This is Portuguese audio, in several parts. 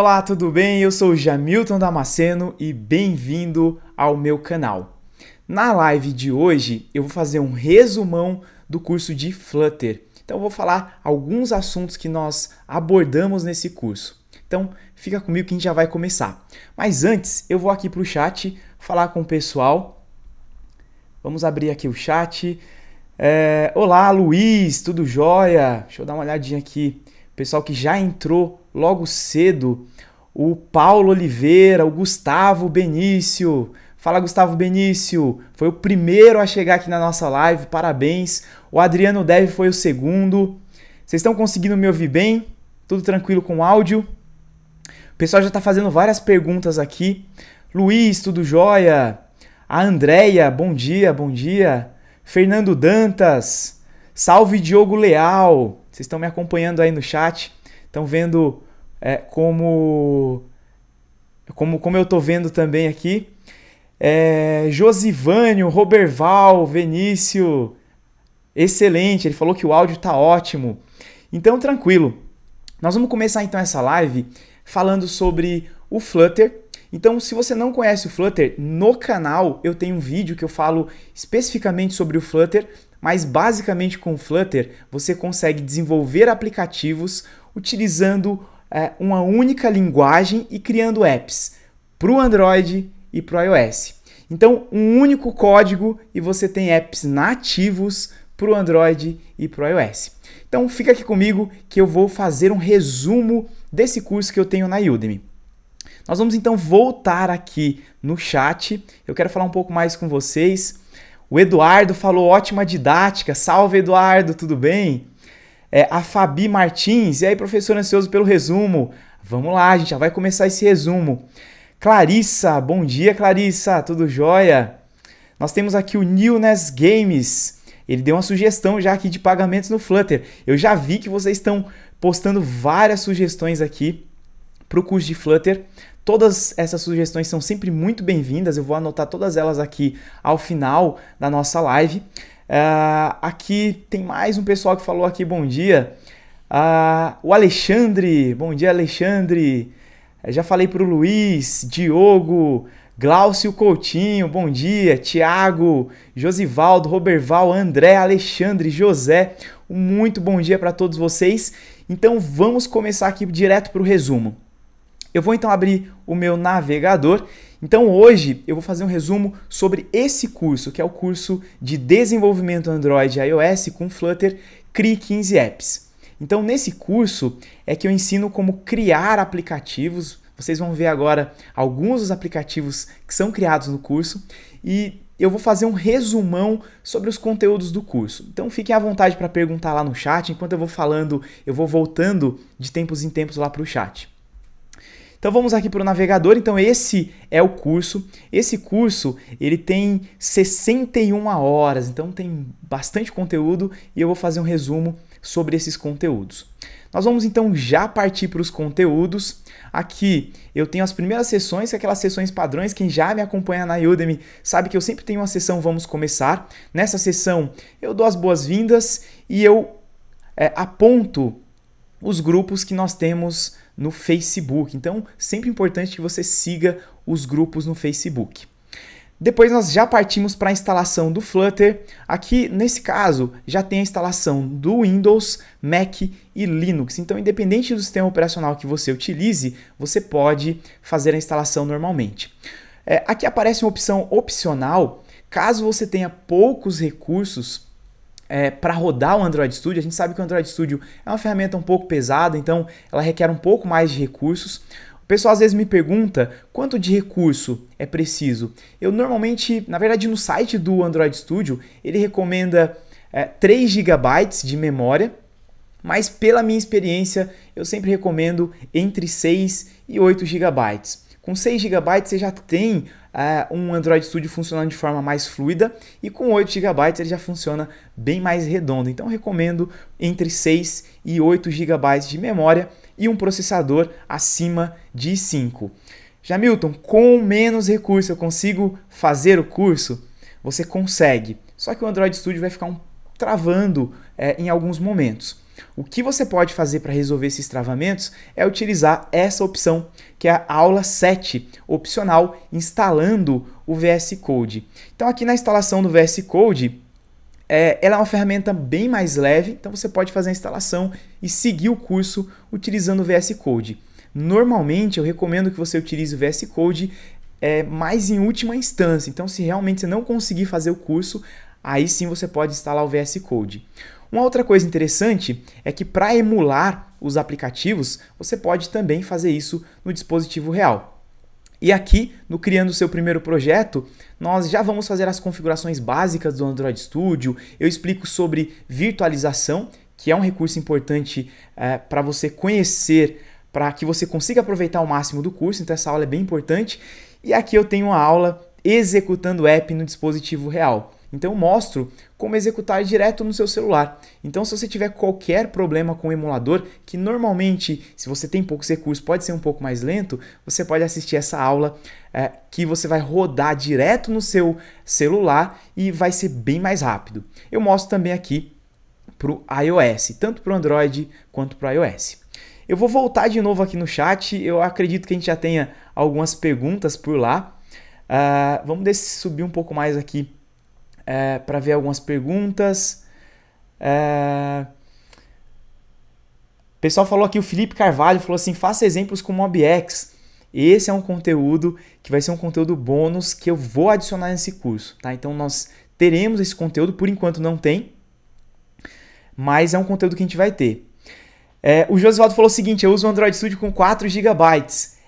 Olá, tudo bem? Eu sou Jamilton Damasceno e bem-vindo ao meu canal. Na live de hoje eu vou fazer um resumão do curso de Flutter. Então eu vou falar alguns assuntos que nós abordamos nesse curso. Então fica comigo que a gente já vai começar. Mas antes eu vou aqui para o chat falar com o pessoal. Vamos abrir aqui o chat. É... Olá, Luiz, tudo jóia? Deixa eu dar uma olhadinha aqui pessoal que já entrou logo cedo, o Paulo Oliveira, o Gustavo Benício. Fala Gustavo Benício, foi o primeiro a chegar aqui na nossa live, parabéns. O Adriano Deve foi o segundo. Vocês estão conseguindo me ouvir bem? Tudo tranquilo com o áudio? O pessoal já está fazendo várias perguntas aqui. Luiz, tudo jóia? A Andréia, bom dia, bom dia. Fernando Dantas, salve Diogo Leal. Vocês estão me acompanhando aí no chat, estão vendo é, como, como como eu estou vendo também aqui. É, Josivânio, Roberval, Venício, excelente. Ele falou que o áudio está ótimo. Então, tranquilo. Nós vamos começar então essa live falando sobre o Flutter. Então, se você não conhece o Flutter, no canal eu tenho um vídeo que eu falo especificamente sobre o Flutter. Mas basicamente com o Flutter você consegue desenvolver aplicativos utilizando é, uma única linguagem e criando apps para o Android e para o iOS. Então, um único código e você tem apps nativos para o Android e para o iOS. Então, fica aqui comigo que eu vou fazer um resumo desse curso que eu tenho na Udemy. Nós vamos então voltar aqui no chat. Eu quero falar um pouco mais com vocês o Eduardo falou ótima didática. Salve, Eduardo, tudo bem? É, a Fabi Martins. E aí, professor ansioso pelo resumo? Vamos lá, a gente já vai começar esse resumo. Clarissa, bom dia, Clarissa, tudo jóia? Nós temos aqui o Newness Games. Ele deu uma sugestão já aqui de pagamentos no Flutter. Eu já vi que vocês estão postando várias sugestões aqui para o curso de Flutter. Todas essas sugestões são sempre muito bem-vindas, eu vou anotar todas elas aqui ao final da nossa live. Uh, aqui tem mais um pessoal que falou aqui bom dia. Uh, o Alexandre, bom dia Alexandre. Eu eh, já falei para o Luiz, Diogo, Glaucio Coutinho, bom dia, Tiago, Josivaldo, Roberval, André, Alexandre, José, um muito bom dia para todos vocês. Então vamos começar aqui direto para o resumo. Eu vou então abrir o meu navegador. Então hoje eu vou fazer um resumo sobre esse curso, que é o curso de desenvolvimento Android e iOS com Flutter Crie 15 Apps. Então nesse curso é que eu ensino como criar aplicativos. Vocês vão ver agora alguns dos aplicativos que são criados no curso e eu vou fazer um resumão sobre os conteúdos do curso. Então fiquem à vontade para perguntar lá no chat, enquanto eu vou falando, eu vou voltando de tempos em tempos lá para o chat. Então vamos aqui para o navegador. Então esse é o curso. Esse curso ele tem 61 horas, então tem bastante conteúdo e eu vou fazer um resumo sobre esses conteúdos. Nós vamos então já partir para os conteúdos. Aqui eu tenho as primeiras sessões, é aquelas sessões padrões. Quem já me acompanha na Udemy sabe que eu sempre tenho uma sessão Vamos Começar. Nessa sessão eu dou as boas-vindas e eu é, aponto os grupos que nós temos no Facebook. Então, sempre importante que você siga os grupos no Facebook. Depois nós já partimos para a instalação do Flutter. Aqui, nesse caso, já tem a instalação do Windows, Mac e Linux. Então, independente do sistema operacional que você utilize, você pode fazer a instalação normalmente. É, aqui aparece uma opção opcional. Caso você tenha poucos recursos, é, para rodar o Android Studio, a gente sabe que o Android Studio é uma ferramenta um pouco pesada, então ela requer um pouco mais de recursos. O pessoal às vezes me pergunta quanto de recurso é preciso. Eu normalmente, na verdade, no site do Android Studio, ele recomenda é, 3 GB de memória, mas pela minha experiência, eu sempre recomendo entre 6 e 8 GB. Com 6 GB você já tem é, um Android Studio funcionando de forma mais fluida e com 8 GB ele já funciona bem mais redondo. Então recomendo entre 6 e 8 GB de memória e um processador acima de 5. Milton, com menos recurso eu consigo fazer o curso? Você consegue. Só que o Android Studio vai ficar um, travando é, em alguns momentos. O que você pode fazer para resolver esses travamentos é utilizar essa opção, que é a aula 7, opcional, instalando o VS Code. Então, aqui na instalação do VS Code, é, ela é uma ferramenta bem mais leve, então você pode fazer a instalação e seguir o curso utilizando o VS Code. Normalmente, eu recomendo que você utilize o VS Code é, mais em última instância. Então, se realmente você não conseguir fazer o curso, aí sim você pode instalar o VS Code. Uma outra coisa interessante é que para emular os aplicativos, você pode também fazer isso no dispositivo real. E aqui, no Criando Seu Primeiro Projeto, nós já vamos fazer as configurações básicas do Android Studio, eu explico sobre virtualização, que é um recurso importante é, eh, para você conhecer, para que você consiga aproveitar ao máximo do curso, então essa aula é bem importante. E aqui eu tenho uma aula executando app no dispositivo real. Então eu mostro como executar direto no seu celular. Então se você tiver qualquer problema com o emulador, que normalmente se você tem poucos recursos pode ser um pouco mais lento, você pode assistir essa aula é, que você vai rodar direto no seu celular e vai ser bem mais rápido. Eu mostro também aqui para o iOS, tanto para o Android quanto para o iOS. Eu vou voltar de novo aqui no chat, eu acredito que a gente já tenha algumas perguntas por lá. Uh, vamos subir um pouco mais aqui é, para ver algumas perguntas. É... O pessoal falou aqui, o Felipe Carvalho falou assim: faça exemplos com MobX. Esse é um conteúdo que vai ser um conteúdo bônus que eu vou adicionar nesse curso, tá? Então nós teremos esse conteúdo, por enquanto não tem, mas é um conteúdo que a gente vai ter. É, o Josivaldo falou o seguinte: eu uso o Android Studio com 4 GB.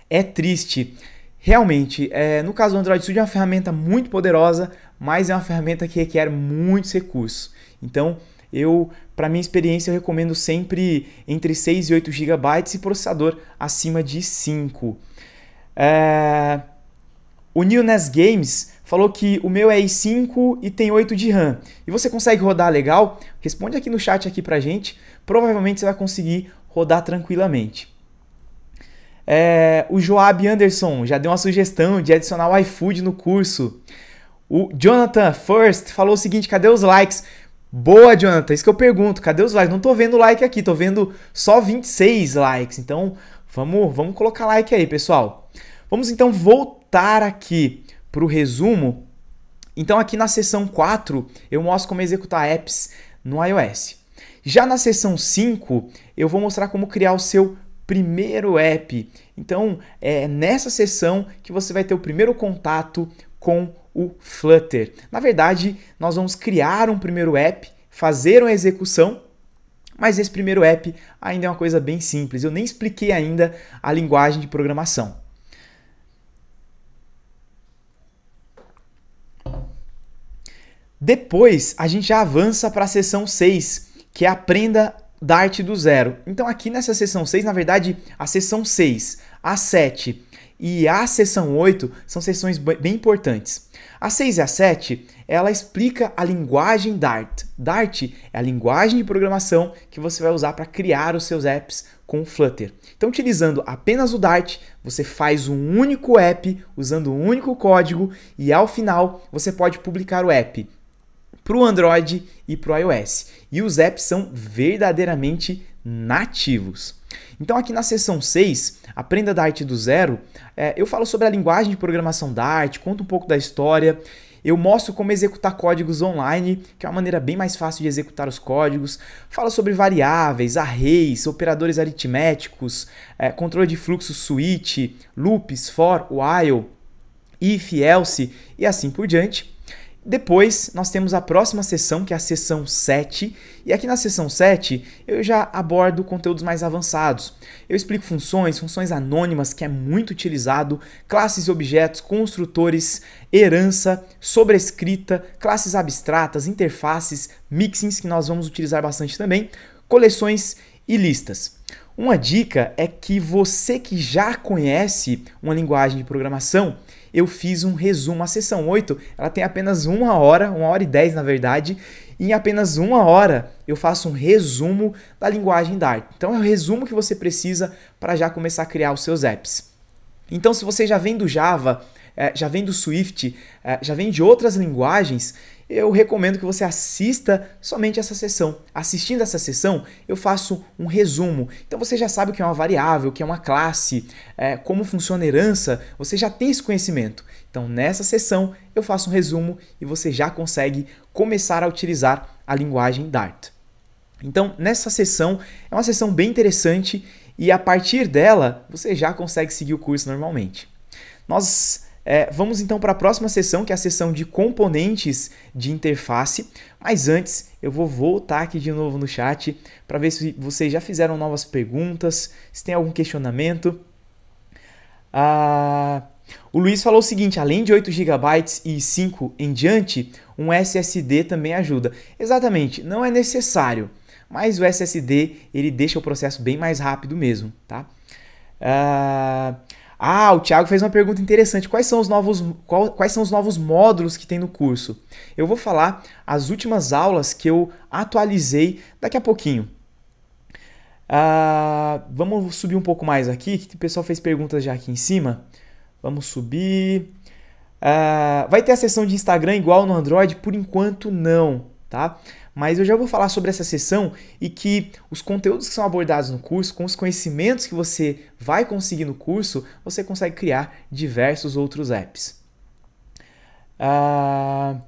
É triste. Realmente, é, no caso do Android Studio é uma ferramenta muito poderosa, mas é uma ferramenta que requer muitos recursos. Então, eu, para minha experiência, eu recomendo sempre entre 6 e 8 GB e processador acima de 5. É... O New Games falou que o meu é i5 e tem 8 de RAM. E você consegue rodar legal? Responde aqui no chat aqui pra gente. Provavelmente você vai conseguir rodar tranquilamente. É... o Joab Anderson já deu uma sugestão de adicionar o iFood no curso. O Jonathan First falou o seguinte: cadê os likes? Boa, Jonathan. Isso que eu pergunto: cadê os likes? Não tô vendo like aqui, tô vendo só 26 likes. Então vamos, vamos colocar like aí, pessoal. Vamos então voltar aqui para o resumo. Então, aqui na seção 4, eu mostro como executar apps no iOS. Já na seção 5, eu vou mostrar como criar o seu primeiro app. Então, é nessa seção que você vai ter o primeiro contato com o Flutter. Na verdade, nós vamos criar um primeiro app, fazer uma execução, mas esse primeiro app ainda é uma coisa bem simples. Eu nem expliquei ainda a linguagem de programação. Depois, a gente já avança para a sessão 6, que é aprenda da arte do zero. Então, aqui nessa sessão 6, na verdade, a sessão 6, a 7 e a sessão 8 são sessões bem importantes. A 6 e a 7, ela explica a linguagem Dart. Dart é a linguagem de programação que você vai usar para criar os seus apps com Flutter. Então, utilizando apenas o Dart, você faz um único app usando um único código e ao final você pode publicar o app para o Android e para o iOS. E os apps são verdadeiramente nativos. Então, aqui na seção 6, Aprenda da Arte do Zero, é, eu falo sobre a linguagem de programação da arte, conto um pouco da história. Eu mostro como executar códigos online, que é uma maneira bem mais fácil de executar os códigos. Falo sobre variáveis, arrays, operadores aritméticos, é, controle de fluxo switch, loops, for, while, if, else e assim por diante. Depois, nós temos a próxima sessão, que é a sessão 7, e aqui na sessão 7 eu já abordo conteúdos mais avançados. Eu explico funções, funções anônimas, que é muito utilizado, classes e objetos, construtores, herança, sobrescrita, classes abstratas, interfaces, mixins, que nós vamos utilizar bastante também, coleções e listas. Uma dica é que você que já conhece uma linguagem de programação, eu fiz um resumo. A sessão 8, ela tem apenas uma hora, uma hora e dez na verdade, e em apenas uma hora eu faço um resumo da linguagem Dart. Então é o resumo que você precisa para já começar a criar os seus apps. Então se você já vem do Java, eh, já vem do Swift, eh, já vem de outras linguagens, eu recomendo que você assista somente essa sessão. Assistindo essa sessão, eu faço um resumo. Então você já sabe o que é uma variável, o que é uma classe, é, como funciona a herança, você já tem esse conhecimento. Então nessa sessão eu faço um resumo e você já consegue começar a utilizar a linguagem Dart. Então nessa sessão, é uma sessão bem interessante e a partir dela você já consegue seguir o curso normalmente. Nós é, vamos então para a próxima sessão, que é a sessão de componentes de interface. Mas antes, eu vou voltar aqui de novo no chat para ver se vocês já fizeram novas perguntas, se tem algum questionamento. Ah, o Luiz falou o seguinte: além de 8 GB e 5 em diante, um SSD também ajuda. Exatamente, não é necessário, mas o SSD ele deixa o processo bem mais rápido mesmo, tá? Ah, ah, o Thiago fez uma pergunta interessante. Quais são os novos, qual, quais são os novos módulos que tem no curso? Eu vou falar as últimas aulas que eu atualizei daqui a pouquinho. Uh, vamos subir um pouco mais aqui, que o pessoal fez perguntas já aqui em cima. Vamos subir. Uh, vai ter a sessão de Instagram igual no Android? Por enquanto, não, tá? mas eu já vou falar sobre essa sessão e que os conteúdos que são abordados no curso, com os conhecimentos que você vai conseguir no curso, você consegue criar diversos outros apps. Uh...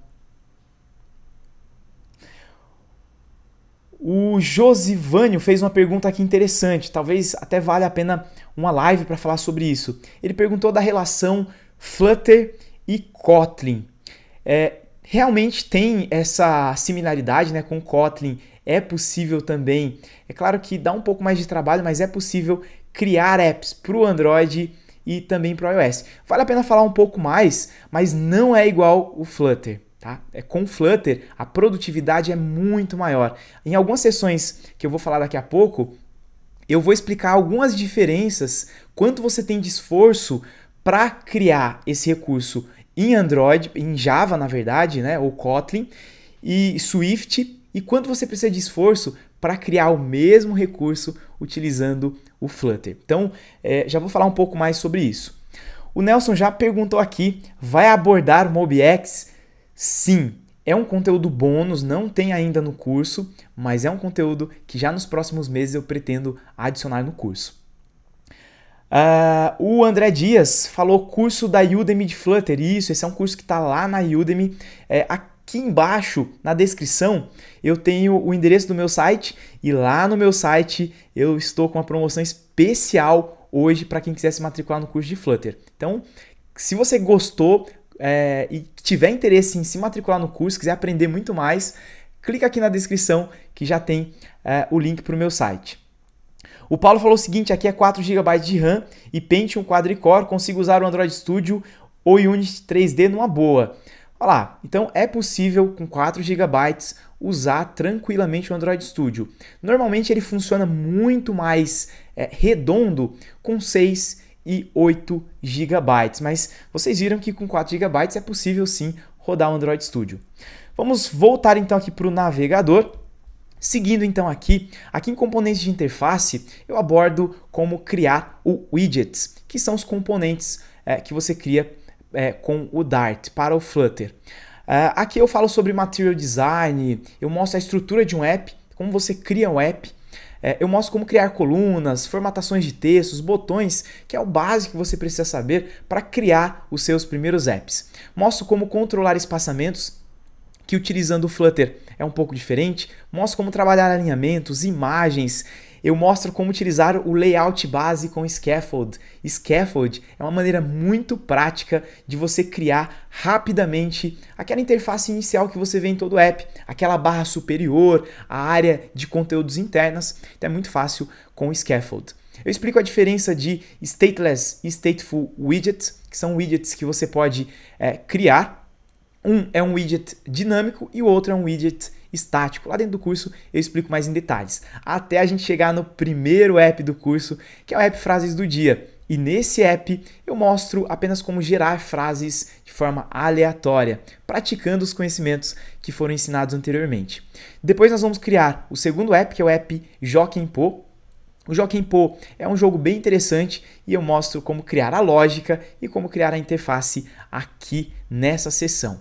O Josivânio fez uma pergunta aqui interessante, talvez até valha a pena uma live para falar sobre isso. Ele perguntou da relação Flutter e Kotlin. É, realmente tem essa similaridade né, com Kotlin. É possível também, é claro que dá um pouco mais de trabalho, mas é possível criar apps para o Android e também para o iOS. Vale a pena falar um pouco mais, mas não é igual o Flutter. Tá? É, com Flutter, a produtividade é muito maior. Em algumas sessões que eu vou falar daqui a pouco, eu vou explicar algumas diferenças, quanto você tem de esforço para criar esse recurso em Android, em Java, na verdade, né, ou Kotlin e Swift, e quanto você precisa de esforço para criar o mesmo recurso utilizando o Flutter. Então, é, já vou falar um pouco mais sobre isso. O Nelson já perguntou aqui: vai abordar o MobX? Sim, é um conteúdo bônus, não tem ainda no curso, mas é um conteúdo que já nos próximos meses eu pretendo adicionar no curso. Uh, o André Dias falou curso da Udemy de Flutter. Isso, esse é um curso que está lá na Udemy. É, aqui embaixo, na descrição, eu tenho o endereço do meu site. E lá no meu site eu estou com uma promoção especial hoje para quem quiser se matricular no curso de Flutter. Então, se você gostou é, e tiver interesse em se matricular no curso, quiser aprender muito mais, clica aqui na descrição que já tem é, o link para o meu site. O Paulo falou o seguinte, aqui é 4 GB de RAM e Pentium quadricore, consigo usar o Android Studio ou Unity 3D numa boa. Olha lá, então é possível com 4 GB usar tranquilamente o Android Studio. Normalmente ele funciona muito mais é, redondo com 6 e 8 GB, mas vocês viram que com 4 GB é possível sim rodar o Android Studio. Vamos voltar então aqui para o navegador Seguindo então aqui, aqui em componentes de interface, eu abordo como criar o widgets, que são os componentes é, que você cria é, com o Dart para o Flutter. É, aqui eu falo sobre material design, eu mostro a estrutura de um app, como você cria um app, eu mostro como criar colunas, formatações de textos, botões, que é o básico que você precisa saber para criar os seus primeiros apps. Mostro como controlar espaçamentos que utilizando o Flutter é um pouco diferente. Mostro como trabalhar alinhamentos, imagens. Eu mostro como utilizar o layout base com Scaffold. Scaffold é uma maneira muito prática de você criar rapidamente aquela interface inicial que você vê em todo o app, aquela barra superior, a área de conteúdos internas. Então é muito fácil com Scaffold. Eu explico a diferença de stateless e stateful widgets, que são widgets que você pode é, criar um é um widget dinâmico e o outro é um widget estático. Lá dentro do curso eu explico mais em detalhes, até a gente chegar no primeiro app do curso, que é o app Frases do Dia. E nesse app eu mostro apenas como gerar frases de forma aleatória, praticando os conhecimentos que foram ensinados anteriormente. Depois nós vamos criar o segundo app, que é o app Joaquim Po, o Joaquim Po é um jogo bem interessante e eu mostro como criar a lógica e como criar a interface aqui nessa sessão.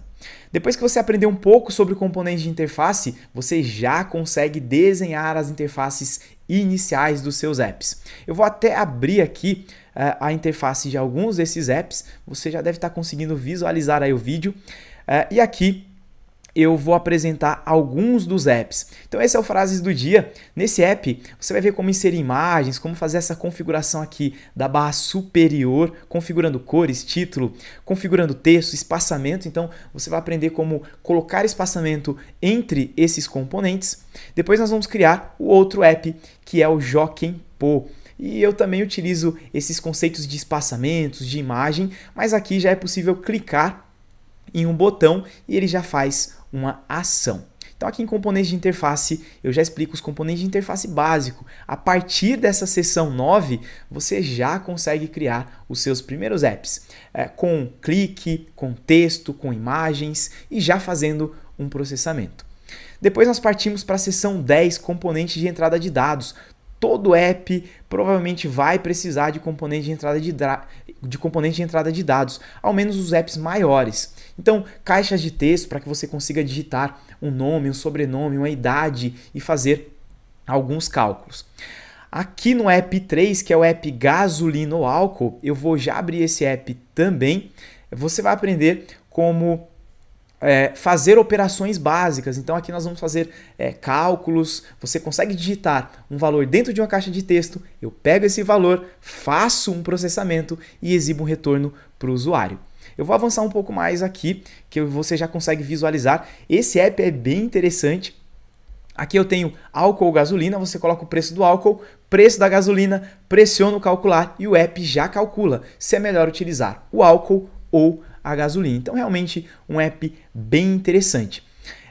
Depois que você aprender um pouco sobre componentes de interface, você já consegue desenhar as interfaces iniciais dos seus apps. Eu vou até abrir aqui uh, a interface de alguns desses apps, você já deve estar tá conseguindo visualizar aí o vídeo. Uh, e aqui eu vou apresentar alguns dos apps. Então esse é o Frases do Dia. Nesse app, você vai ver como inserir imagens, como fazer essa configuração aqui da barra superior, configurando cores, título, configurando texto, espaçamento. Então você vai aprender como colocar espaçamento entre esses componentes. Depois nós vamos criar o outro app, que é o Joaquim Po. E eu também utilizo esses conceitos de espaçamentos, de imagem, mas aqui já é possível clicar em um botão e ele já faz uma ação. Então aqui em componentes de interface, eu já explico os componentes de interface básico. A partir dessa seção 9, você já consegue criar os seus primeiros apps. É, com clique, com texto, com imagens e já fazendo um processamento. Depois nós partimos para a seção 10, componentes de entrada de dados. Todo app provavelmente vai precisar de componente de entrada de, de componente de entrada de dados, ao menos os apps maiores. Então, caixas de texto para que você consiga digitar um nome, um sobrenome, uma idade e fazer alguns cálculos. Aqui no app 3, que é o app gasolina ou álcool, eu vou já abrir esse app também. Você vai aprender como é, fazer operações básicas. Então aqui nós vamos fazer é, cálculos. Você consegue digitar um valor dentro de uma caixa de texto. Eu pego esse valor, faço um processamento e exibo um retorno para o usuário. Eu vou avançar um pouco mais aqui, que você já consegue visualizar. Esse app é bem interessante. Aqui eu tenho álcool ou gasolina, você coloca o preço do álcool, preço da gasolina, pressiona o calcular e o app já calcula se é melhor utilizar o álcool ou a gasolina. Então, realmente, um app bem interessante.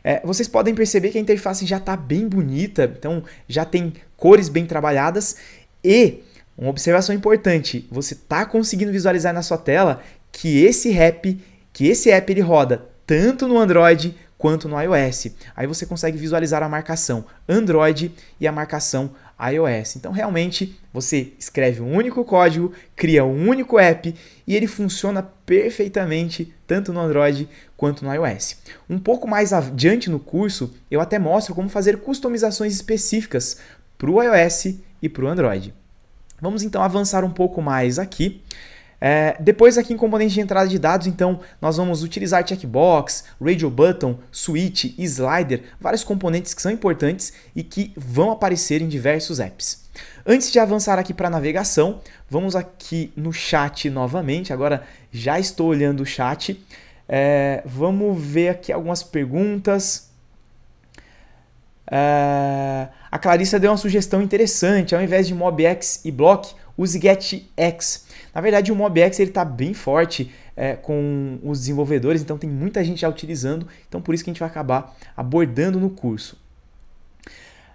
É, vocês podem perceber que a interface já está bem bonita, então já tem cores bem trabalhadas e uma observação importante: você está conseguindo visualizar na sua tela que esse app, que esse app ele roda tanto no Android quanto no iOS. Aí você consegue visualizar a marcação Android e a marcação iOS. Então, realmente, você escreve um único código, cria um único app e ele funciona perfeitamente tanto no Android quanto no iOS. Um pouco mais adiante no curso, eu até mostro como fazer customizações específicas para o iOS e para o Android. Vamos então avançar um pouco mais aqui é, depois aqui em componentes de entrada de dados, então, nós vamos utilizar checkbox, radio button, switch, slider, vários componentes que são importantes e que vão aparecer em diversos apps. Antes de avançar aqui para navegação, vamos aqui no chat novamente, agora já estou olhando o chat. É, vamos ver aqui algumas perguntas. É, a Clarissa deu uma sugestão interessante, ao invés de MobX e Block, use GetX. Na verdade, o MobX ele está bem forte é, com os desenvolvedores, então tem muita gente já utilizando, então por isso que a gente vai acabar abordando no curso.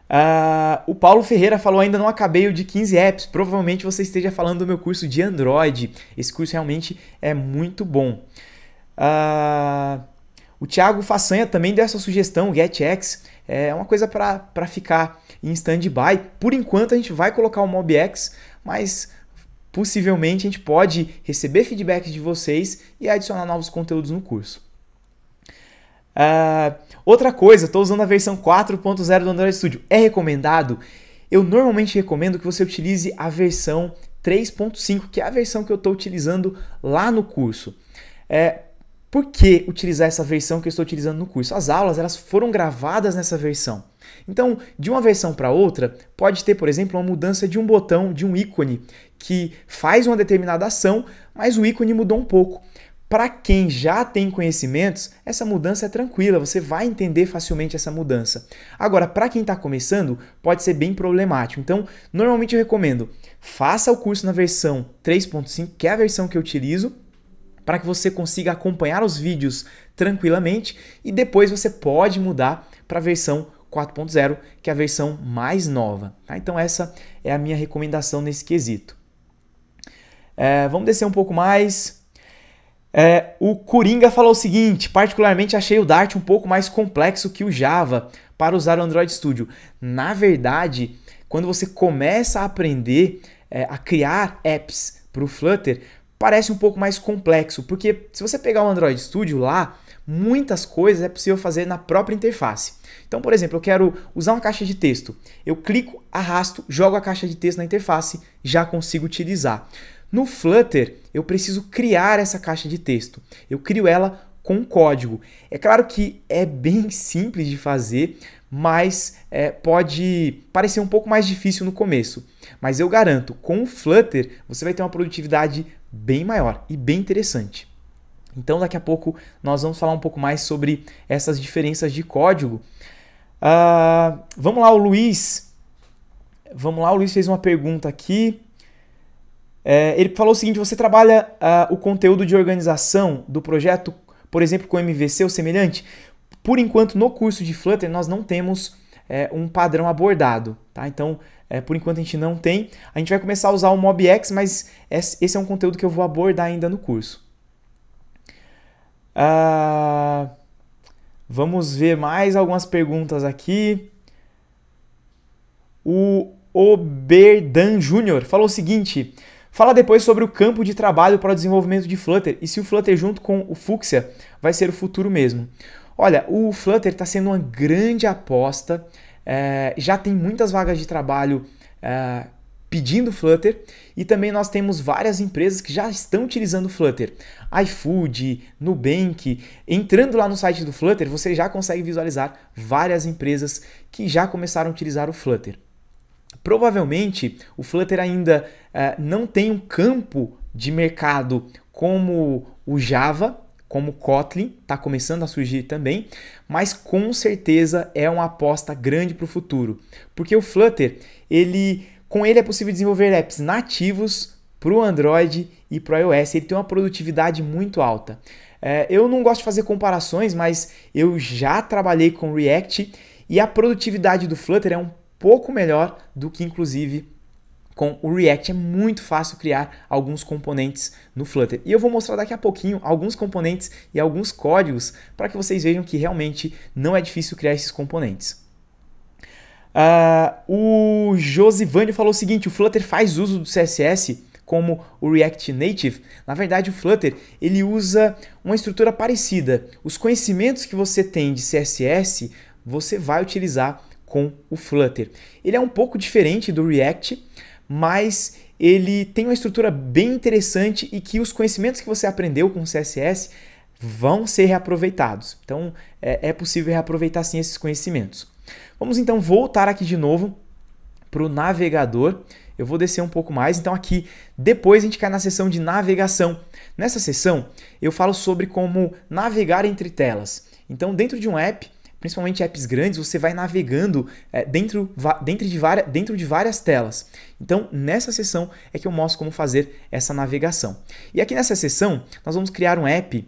Uh, o Paulo Ferreira falou: ainda não acabei o de 15 apps. Provavelmente você esteja falando do meu curso de Android. Esse curso realmente é muito bom. Uh, o Thiago Façanha também deu essa sugestão: GetX. É uma coisa para ficar em stand-by. Por enquanto a gente vai colocar o MobX, mas possivelmente a gente pode receber feedback de vocês e adicionar novos conteúdos no curso. Uh, outra coisa, estou usando a versão 4.0 do Android Studio. É recomendado? Eu normalmente recomendo que você utilize a versão 3.5, que é a versão que eu estou utilizando lá no curso. É, por que utilizar essa versão que eu estou utilizando no curso? As aulas elas foram gravadas nessa versão. Então, de uma versão para outra, pode ter, por exemplo, uma mudança de um botão, de um ícone, que faz uma determinada ação, mas o ícone mudou um pouco. Para quem já tem conhecimentos, essa mudança é tranquila, você vai entender facilmente essa mudança. Agora, para quem está começando, pode ser bem problemático. Então, normalmente eu recomendo, faça o curso na versão 3.5, que é a versão que eu utilizo, para que você consiga acompanhar os vídeos tranquilamente e depois você pode mudar para a versão 4.0, que é a versão mais nova. Tá? Então, essa é a minha recomendação nesse quesito. É, vamos descer um pouco mais. É, o Coringa falou o seguinte: particularmente achei o Dart um pouco mais complexo que o Java para usar o Android Studio. Na verdade, quando você começa a aprender é, a criar apps para o Flutter, parece um pouco mais complexo, porque se você pegar o Android Studio lá, muitas coisas é possível fazer na própria interface. Então, por exemplo, eu quero usar uma caixa de texto. Eu clico, arrasto, jogo a caixa de texto na interface, já consigo utilizar. No Flutter, eu preciso criar essa caixa de texto. Eu crio ela com código. É claro que é bem simples de fazer, mas é, pode parecer um pouco mais difícil no começo. Mas eu garanto, com o Flutter você vai ter uma produtividade bem maior e bem interessante. Então, daqui a pouco nós vamos falar um pouco mais sobre essas diferenças de código. Uh, vamos lá, o Luiz. Vamos lá, o Luiz fez uma pergunta aqui. É, ele falou o seguinte: você trabalha uh, o conteúdo de organização do projeto, por exemplo, com MVC ou semelhante? Por enquanto, no curso de Flutter, nós não temos é, um padrão abordado, tá? Então, é, por enquanto a gente não tem. A gente vai começar a usar o MobX, mas esse é um conteúdo que eu vou abordar ainda no curso. Ah. Uh... Vamos ver mais algumas perguntas aqui. O Oberdan Júnior falou o seguinte: Fala depois sobre o campo de trabalho para o desenvolvimento de Flutter e se o Flutter junto com o Fuchsia vai ser o futuro mesmo. Olha, o Flutter está sendo uma grande aposta, é, já tem muitas vagas de trabalho é, pedindo Flutter e também nós temos várias empresas que já estão utilizando Flutter. iFood, Nubank, entrando lá no site do Flutter, você já consegue visualizar várias empresas que já começaram a utilizar o Flutter. Provavelmente o Flutter ainda uh, não tem um campo de mercado como o Java, como Kotlin, está começando a surgir também, mas com certeza é uma aposta grande para o futuro, porque o Flutter ele com ele é possível desenvolver apps nativos para o Android e para o iOS. Ele tem uma produtividade muito alta. É, eu não gosto de fazer comparações, mas eu já trabalhei com React e a produtividade do Flutter é um pouco melhor do que inclusive com o React. É muito fácil criar alguns componentes no Flutter. E eu vou mostrar daqui a pouquinho alguns componentes e alguns códigos para que vocês vejam que realmente não é difícil criar esses componentes. Uh, o Josivânio falou o seguinte: o Flutter faz uso do CSS como o React Native. Na verdade, o Flutter ele usa uma estrutura parecida. Os conhecimentos que você tem de CSS você vai utilizar com o Flutter. Ele é um pouco diferente do React, mas ele tem uma estrutura bem interessante e que os conhecimentos que você aprendeu com o CSS vão ser reaproveitados. Então é, é, possível reaproveitar sim esses conhecimentos. Vamos então voltar aqui de novo para o navegador. Eu vou descer um pouco mais, então aqui depois a gente cai na seção de navegação. Nessa seção eu falo sobre como navegar entre telas. Então dentro de um app, principalmente apps grandes, você vai navegando é, dentro, dentro, de várias, dentro de várias telas. Então, nessa seção é que eu mostro como fazer essa navegação. E aqui nessa seção, nós vamos criar um app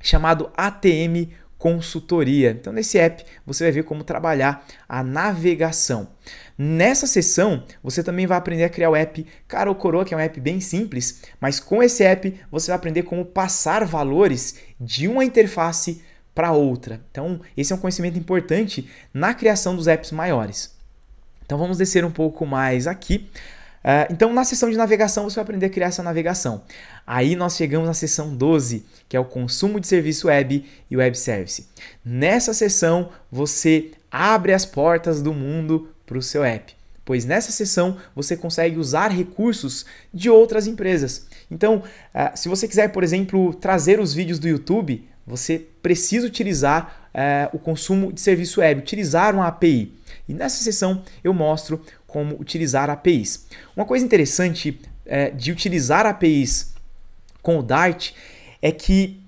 chamado ATM consultoria. Então, nesse app, você vai ver como trabalhar a navegação. Nessa sessão, você também vai aprender a criar o app Caro Coroa, que é um app bem simples, mas com esse app você vai aprender como passar valores de uma interface para outra. Então, esse é um conhecimento importante na criação dos apps maiores. Então, vamos descer um pouco mais aqui. É, então, na seção de navegação, você vai aprender a criar essa navegação. Aí nós chegamos na seção 12, que é o consumo de serviço web e web service. Nessa seção, você abre as portas do mundo para o seu app, pois nessa seção você consegue usar recursos de outras empresas. Então, é, se você quiser, por exemplo, trazer os vídeos do YouTube, você precisa utilizar é, o consumo de serviço web, utilizar uma API. E nessa seção eu mostro como utilizar APIs. Uma coisa interessante é, de utilizar APIs com o Dart é que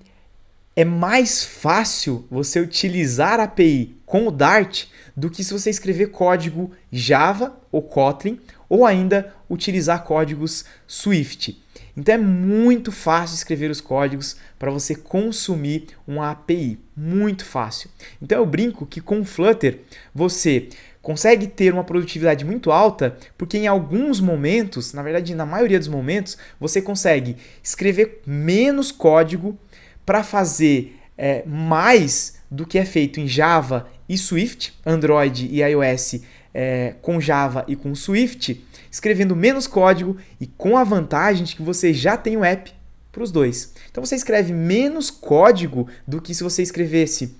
é mais fácil você utilizar a API com o Dart do que se você escrever código Java ou Kotlin ou ainda utilizar códigos Swift. Então é muito fácil escrever os códigos para você consumir uma API, muito fácil. Então eu brinco que com Flutter você consegue ter uma produtividade muito alta, porque em alguns momentos, na verdade, na maioria dos momentos, você consegue escrever menos código para fazer é, mais do que é feito em Java e Swift, Android e iOS é, com Java e com Swift, escrevendo menos código e com a vantagem de que você já tem o app para os dois. Então você escreve menos código do que se você escrevesse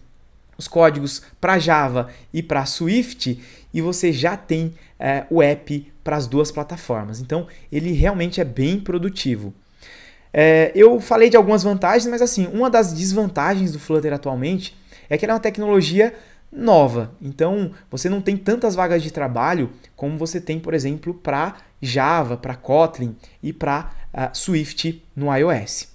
os códigos para Java e para Swift e você já tem é, o app para as duas plataformas. Então, ele realmente é bem produtivo. É, eu falei de algumas vantagens, mas assim, uma das desvantagens do Flutter atualmente é que ela é uma tecnologia nova. Então, você não tem tantas vagas de trabalho como você tem, por exemplo, para Java, para Kotlin e para uh, é, Swift no iOS.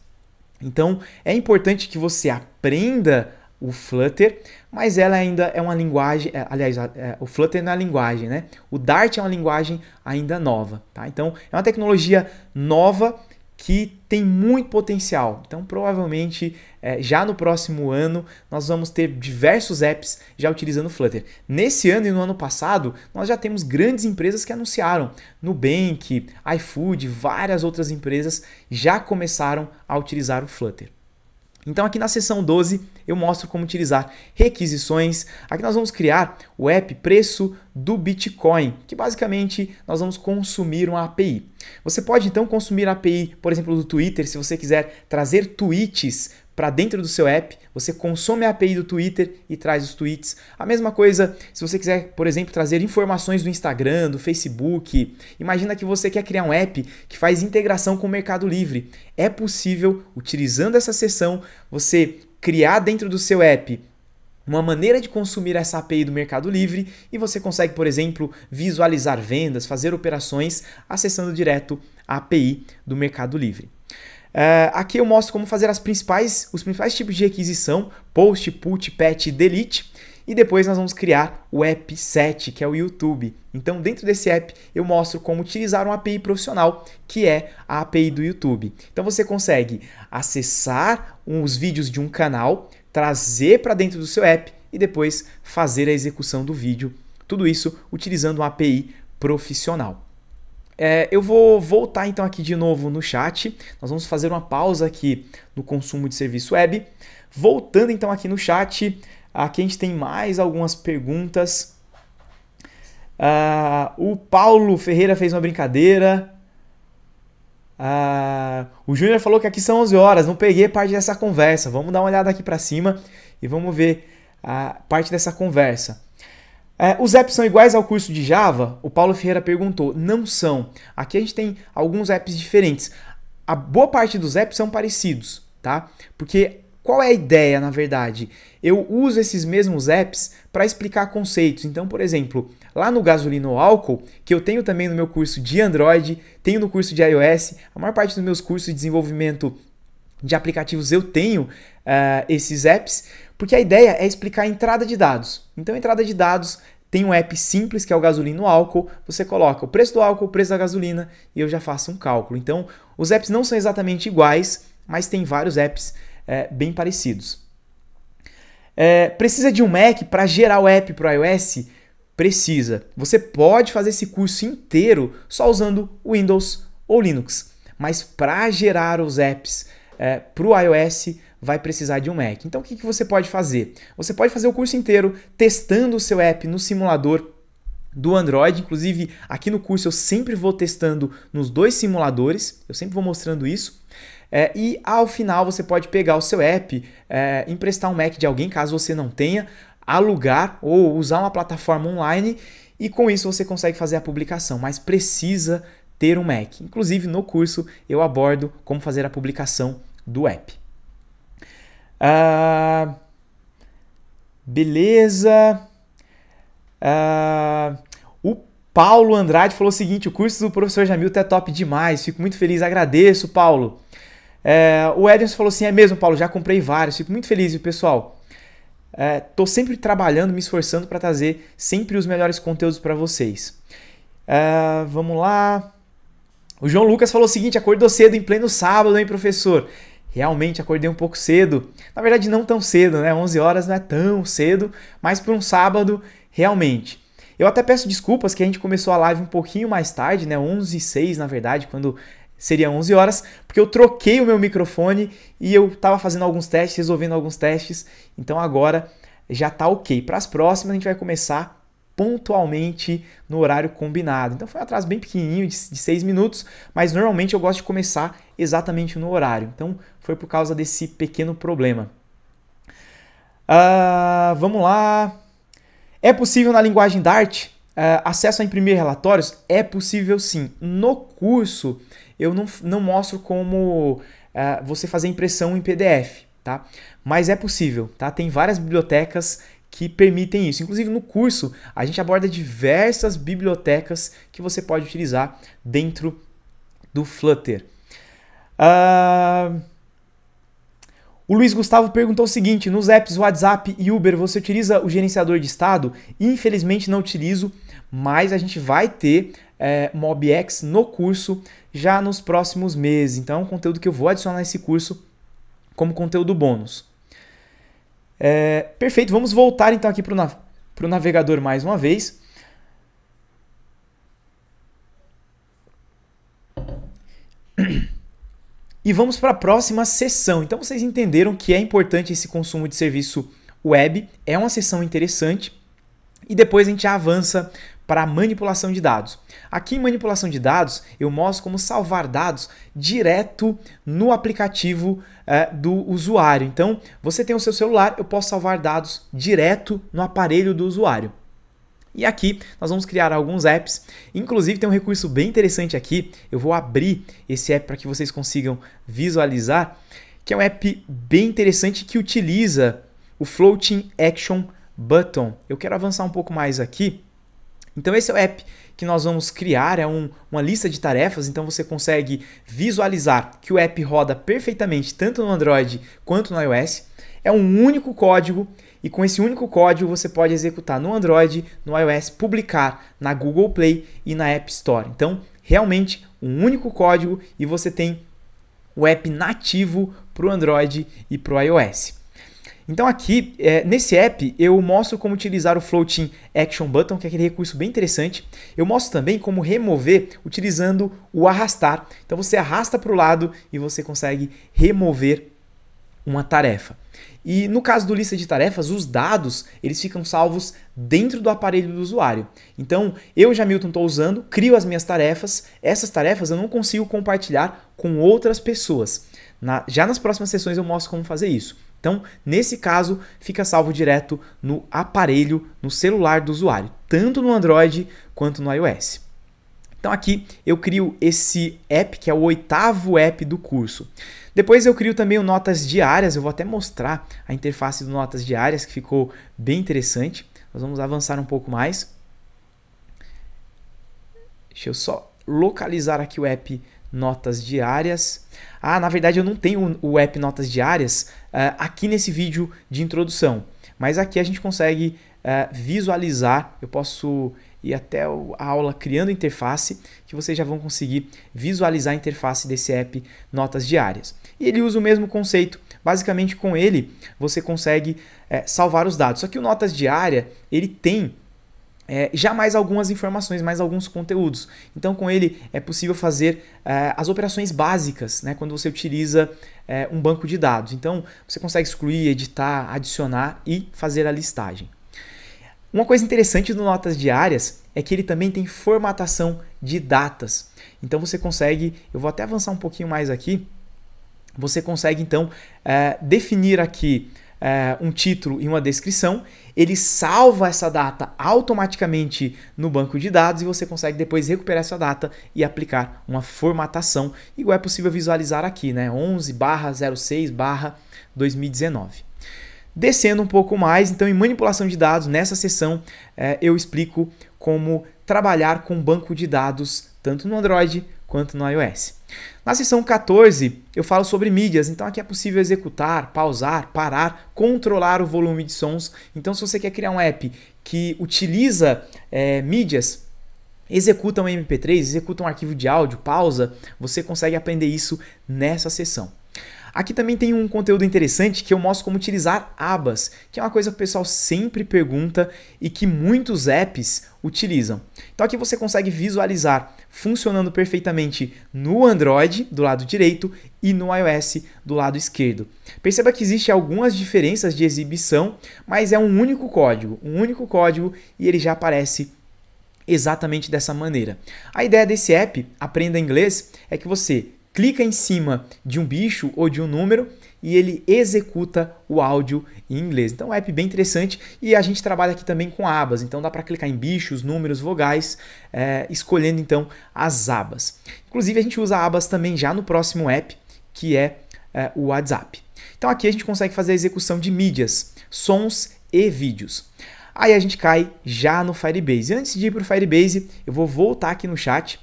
Então, é importante que você aprenda o Flutter mas ela ainda é uma linguagem, é, aliás, é, o Flutter não é uma linguagem, né? O Dart é uma linguagem ainda nova, tá? Então, é uma tecnologia nova que tem muito potencial. Então, provavelmente, é, já no próximo ano, nós vamos ter diversos apps já utilizando Flutter. Nesse ano e no ano passado, nós já temos grandes empresas que anunciaram. Nubank, iFood, várias outras empresas já começaram a utilizar o Flutter. Então aqui na seção 12 eu mostro como utilizar requisições. Aqui nós vamos criar o app preço do Bitcoin, que basicamente nós vamos consumir uma API. Você pode então consumir a API, por exemplo, do Twitter, se você quiser trazer tweets para dentro do seu app, você consome a API do Twitter e traz os tweets. A mesma coisa se você quiser, por exemplo, trazer informações do Instagram, do Facebook. Imagina que você quer criar um app que faz integração com o Mercado Livre. É possível, utilizando essa seção, você criar dentro do seu app uma maneira de consumir essa API do Mercado Livre e você consegue, por exemplo, visualizar vendas, fazer operações acessando direto a API do Mercado Livre. É, aqui eu mostro como fazer as principais, os principais tipos de requisição, post, put, patch e delete. E depois nós vamos criar o app 7, que é o YouTube. Então, dentro desse app, eu mostro como utilizar uma API profissional, que é a API do YouTube. Então, você consegue acessar os vídeos de um canal, trazer para dentro do seu app e depois fazer a execução do vídeo. Tudo isso utilizando uma API profissional. É, eu vou voltar então aqui de novo no chat. Nós vamos fazer uma pausa aqui no consumo de serviço web. Voltando então aqui no chat, aqui a gente tem mais algumas perguntas. Uh, o Paulo Ferreira fez uma brincadeira. Uh, o Júnior falou que aqui são 11 horas, não peguei parte dessa conversa. Vamos dar uma olhada aqui para cima e vamos ver a parte dessa conversa. É, os apps são iguais ao curso de Java? O Paulo Ferreira perguntou. Não são. Aqui a gente tem alguns apps diferentes. A boa parte dos apps são parecidos, tá? Porque qual é a ideia, na verdade? Eu uso esses mesmos apps para explicar conceitos. Então, por exemplo, lá no Gasolina ou Álcool, que eu tenho também no meu curso de Android, tenho no curso de iOS, a maior parte dos meus cursos de desenvolvimento de aplicativos eu tenho uh, esses apps porque a ideia é explicar a entrada de dados. Então, a entrada de dados tem um app simples que é o gasolina no álcool. Você coloca o preço do álcool, o preço da gasolina e eu já faço um cálculo. Então, os apps não são exatamente iguais, mas tem vários apps é, bem parecidos. É, precisa de um Mac para gerar o app para o iOS? Precisa. Você pode fazer esse curso inteiro só usando Windows ou Linux, mas para gerar os apps é, eh, para o iOS vai precisar de um Mac. Então o que, que você pode fazer? Você pode fazer o curso inteiro testando o seu app no simulador do Android. Inclusive, aqui no curso eu sempre vou testando nos dois simuladores, eu sempre vou mostrando isso. É, e ao final você pode pegar o seu app, é, emprestar um Mac de alguém caso você não tenha, alugar ou usar uma plataforma online e com isso você consegue fazer a publicação, mas precisa ter um Mac. Inclusive no curso eu abordo como fazer a publicação do app. Ah, beleza. Ah, o Paulo Andrade falou o seguinte: o curso do professor Jamil tá é top demais. Fico muito feliz, agradeço, Paulo. É, o Edson falou assim: é mesmo, Paulo, já comprei vários, fico muito feliz, pessoal? É, tô sempre trabalhando, me esforçando para trazer sempre os melhores conteúdos para vocês. É, vamos lá. O João Lucas falou o seguinte: acordou cedo em pleno sábado, hein, professor? Realmente acordei um pouco cedo. Na verdade, não tão cedo, né? 11 horas não é tão cedo, mas por um sábado, realmente. Eu até peço desculpas que a gente começou a live um pouquinho mais tarde, né? 11 e 6, na verdade, quando seria 11 horas, porque eu troquei o meu microfone e eu estava fazendo alguns testes, resolvendo alguns testes. Então agora já tá ok. Para as próximas a gente vai começar pontualmente no horário combinado. Então foi um atraso bem pequenininho, de, de seis minutos, mas normalmente eu gosto de começar exatamente no horário. Então foi por causa desse pequeno problema. Uh, vamos lá. É possível na linguagem Dart? Uh, ah, acesso a imprimir relatórios? É possível sim. No curso, eu não, não mostro como uh, você fazer impressão em PDF, tá? Mas é possível, tá? Tem várias bibliotecas que permitem isso. Inclusive no curso a gente aborda diversas bibliotecas que você pode utilizar dentro do Flutter. Uh... O Luiz Gustavo perguntou o seguinte: nos apps WhatsApp e Uber você utiliza o gerenciador de estado? Infelizmente não utilizo, mas a gente vai ter é, eh, MobX no curso já nos próximos meses. Então, é um conteúdo que eu vou adicionar nesse curso como conteúdo bônus. É, perfeito, vamos voltar então aqui para o navegador mais uma vez. E vamos para a próxima sessão. Então vocês entenderam que é importante esse consumo de serviço web, é uma sessão interessante. E depois a gente avança para a manipulação de dados. Aqui em manipulação de dados, eu mostro como salvar dados direto no aplicativo é, do usuário. Então, você tem o seu celular, eu posso salvar dados direto no aparelho do usuário. E aqui nós vamos criar alguns apps. Inclusive tem um recurso bem interessante aqui. Eu vou abrir esse app para que vocês consigam visualizar, que é um app bem interessante que utiliza o Floating Action Button. Eu quero avançar um pouco mais aqui. Então esse é o app que nós vamos criar é um, uma lista de tarefas, então você consegue visualizar que o app roda perfeitamente tanto no Android quanto no iOS. É um único código e com esse único código você pode executar no Android, no iOS, publicar na Google Play e na App Store. Então, realmente um único código e você tem o app nativo para o Android e para o iOS. Então aqui, é, nesse app, eu mostro como utilizar o Floating Action Button, que é aquele recurso bem interessante. Eu mostro também como remover utilizando o arrastar. Então você arrasta para o lado e você consegue remover uma tarefa. E no caso do lista de tarefas, os dados eles ficam salvos dentro do aparelho do usuário. Então, eu, Jamilton, estou usando, crio as minhas tarefas, essas tarefas eu não consigo compartilhar com outras pessoas. Na, já nas próximas sessões eu mostro como fazer isso. Então, nesse caso, fica salvo direto no aparelho, no celular do usuário, tanto no Android quanto no iOS. Então aqui eu crio esse app, que é o oitavo app do curso. Depois eu crio também o Notas Diárias, eu vou até mostrar a interface do Notas Diárias, que ficou bem interessante. Nós vamos avançar um pouco mais. Deixa eu só localizar aqui o app Notas Diárias ah, na verdade eu não tenho o app Notas Diárias uh, aqui nesse vídeo de introdução, mas aqui a gente consegue uh, visualizar, eu posso ir até a aula criando interface, que vocês já vão conseguir visualizar a interface desse app Notas Diárias. E ele usa o mesmo conceito, basicamente com ele você consegue uh, salvar os dados, só que o Notas Diária ele tem é, já mais algumas informações, mais alguns conteúdos. Então, com ele é possível fazer é, as operações básicas, né, quando você utiliza é, um banco de dados. Então, você consegue excluir, editar, adicionar e fazer a listagem. Uma coisa interessante do Notas Diárias é que ele também tem formatação de datas. Então, você consegue, eu vou até avançar um pouquinho mais aqui, você consegue então é, definir aqui é, um título e uma descrição, ele salva essa data automaticamente no banco de dados e você consegue depois recuperar essa data e aplicar uma formatação, igual é possível visualizar aqui, né? 11 barra 06 barra 2019. Descendo um pouco mais, então em manipulação de dados, nessa sessão é, eu explico como trabalhar com banco de dados tanto no Android quanto no iOS. Na seção 14, eu falo sobre mídias, então aqui é possível executar, pausar, parar, controlar o volume de sons. Então, se você quer criar um app que utiliza é, mídias, executa um MP3, executa um arquivo de áudio, pausa, você consegue aprender isso nessa sessão. Aqui também tem um conteúdo interessante que eu mostro como utilizar abas, que é uma coisa que o pessoal sempre pergunta e que muitos apps utilizam. Então aqui você consegue visualizar funcionando perfeitamente no Android do lado direito e no iOS do lado esquerdo. Perceba que existe algumas diferenças de exibição, mas é um único código, um único código e ele já aparece exatamente dessa maneira. A ideia desse app, Aprenda Inglês, é que você clica em cima de um bicho ou de um número e ele executa o áudio em inglês. Então, é um app bem interessante e a gente trabalha aqui também com abas. Então, dá para clicar em bichos, números, vogais, é, escolhendo então as abas. Inclusive, a gente usa abas também já no próximo app, que é, é o WhatsApp. Então, aqui a gente consegue fazer a execução de mídias, sons e vídeos. Aí a gente cai já no Firebase. Antes de ir para o Firebase, eu vou voltar aqui no chat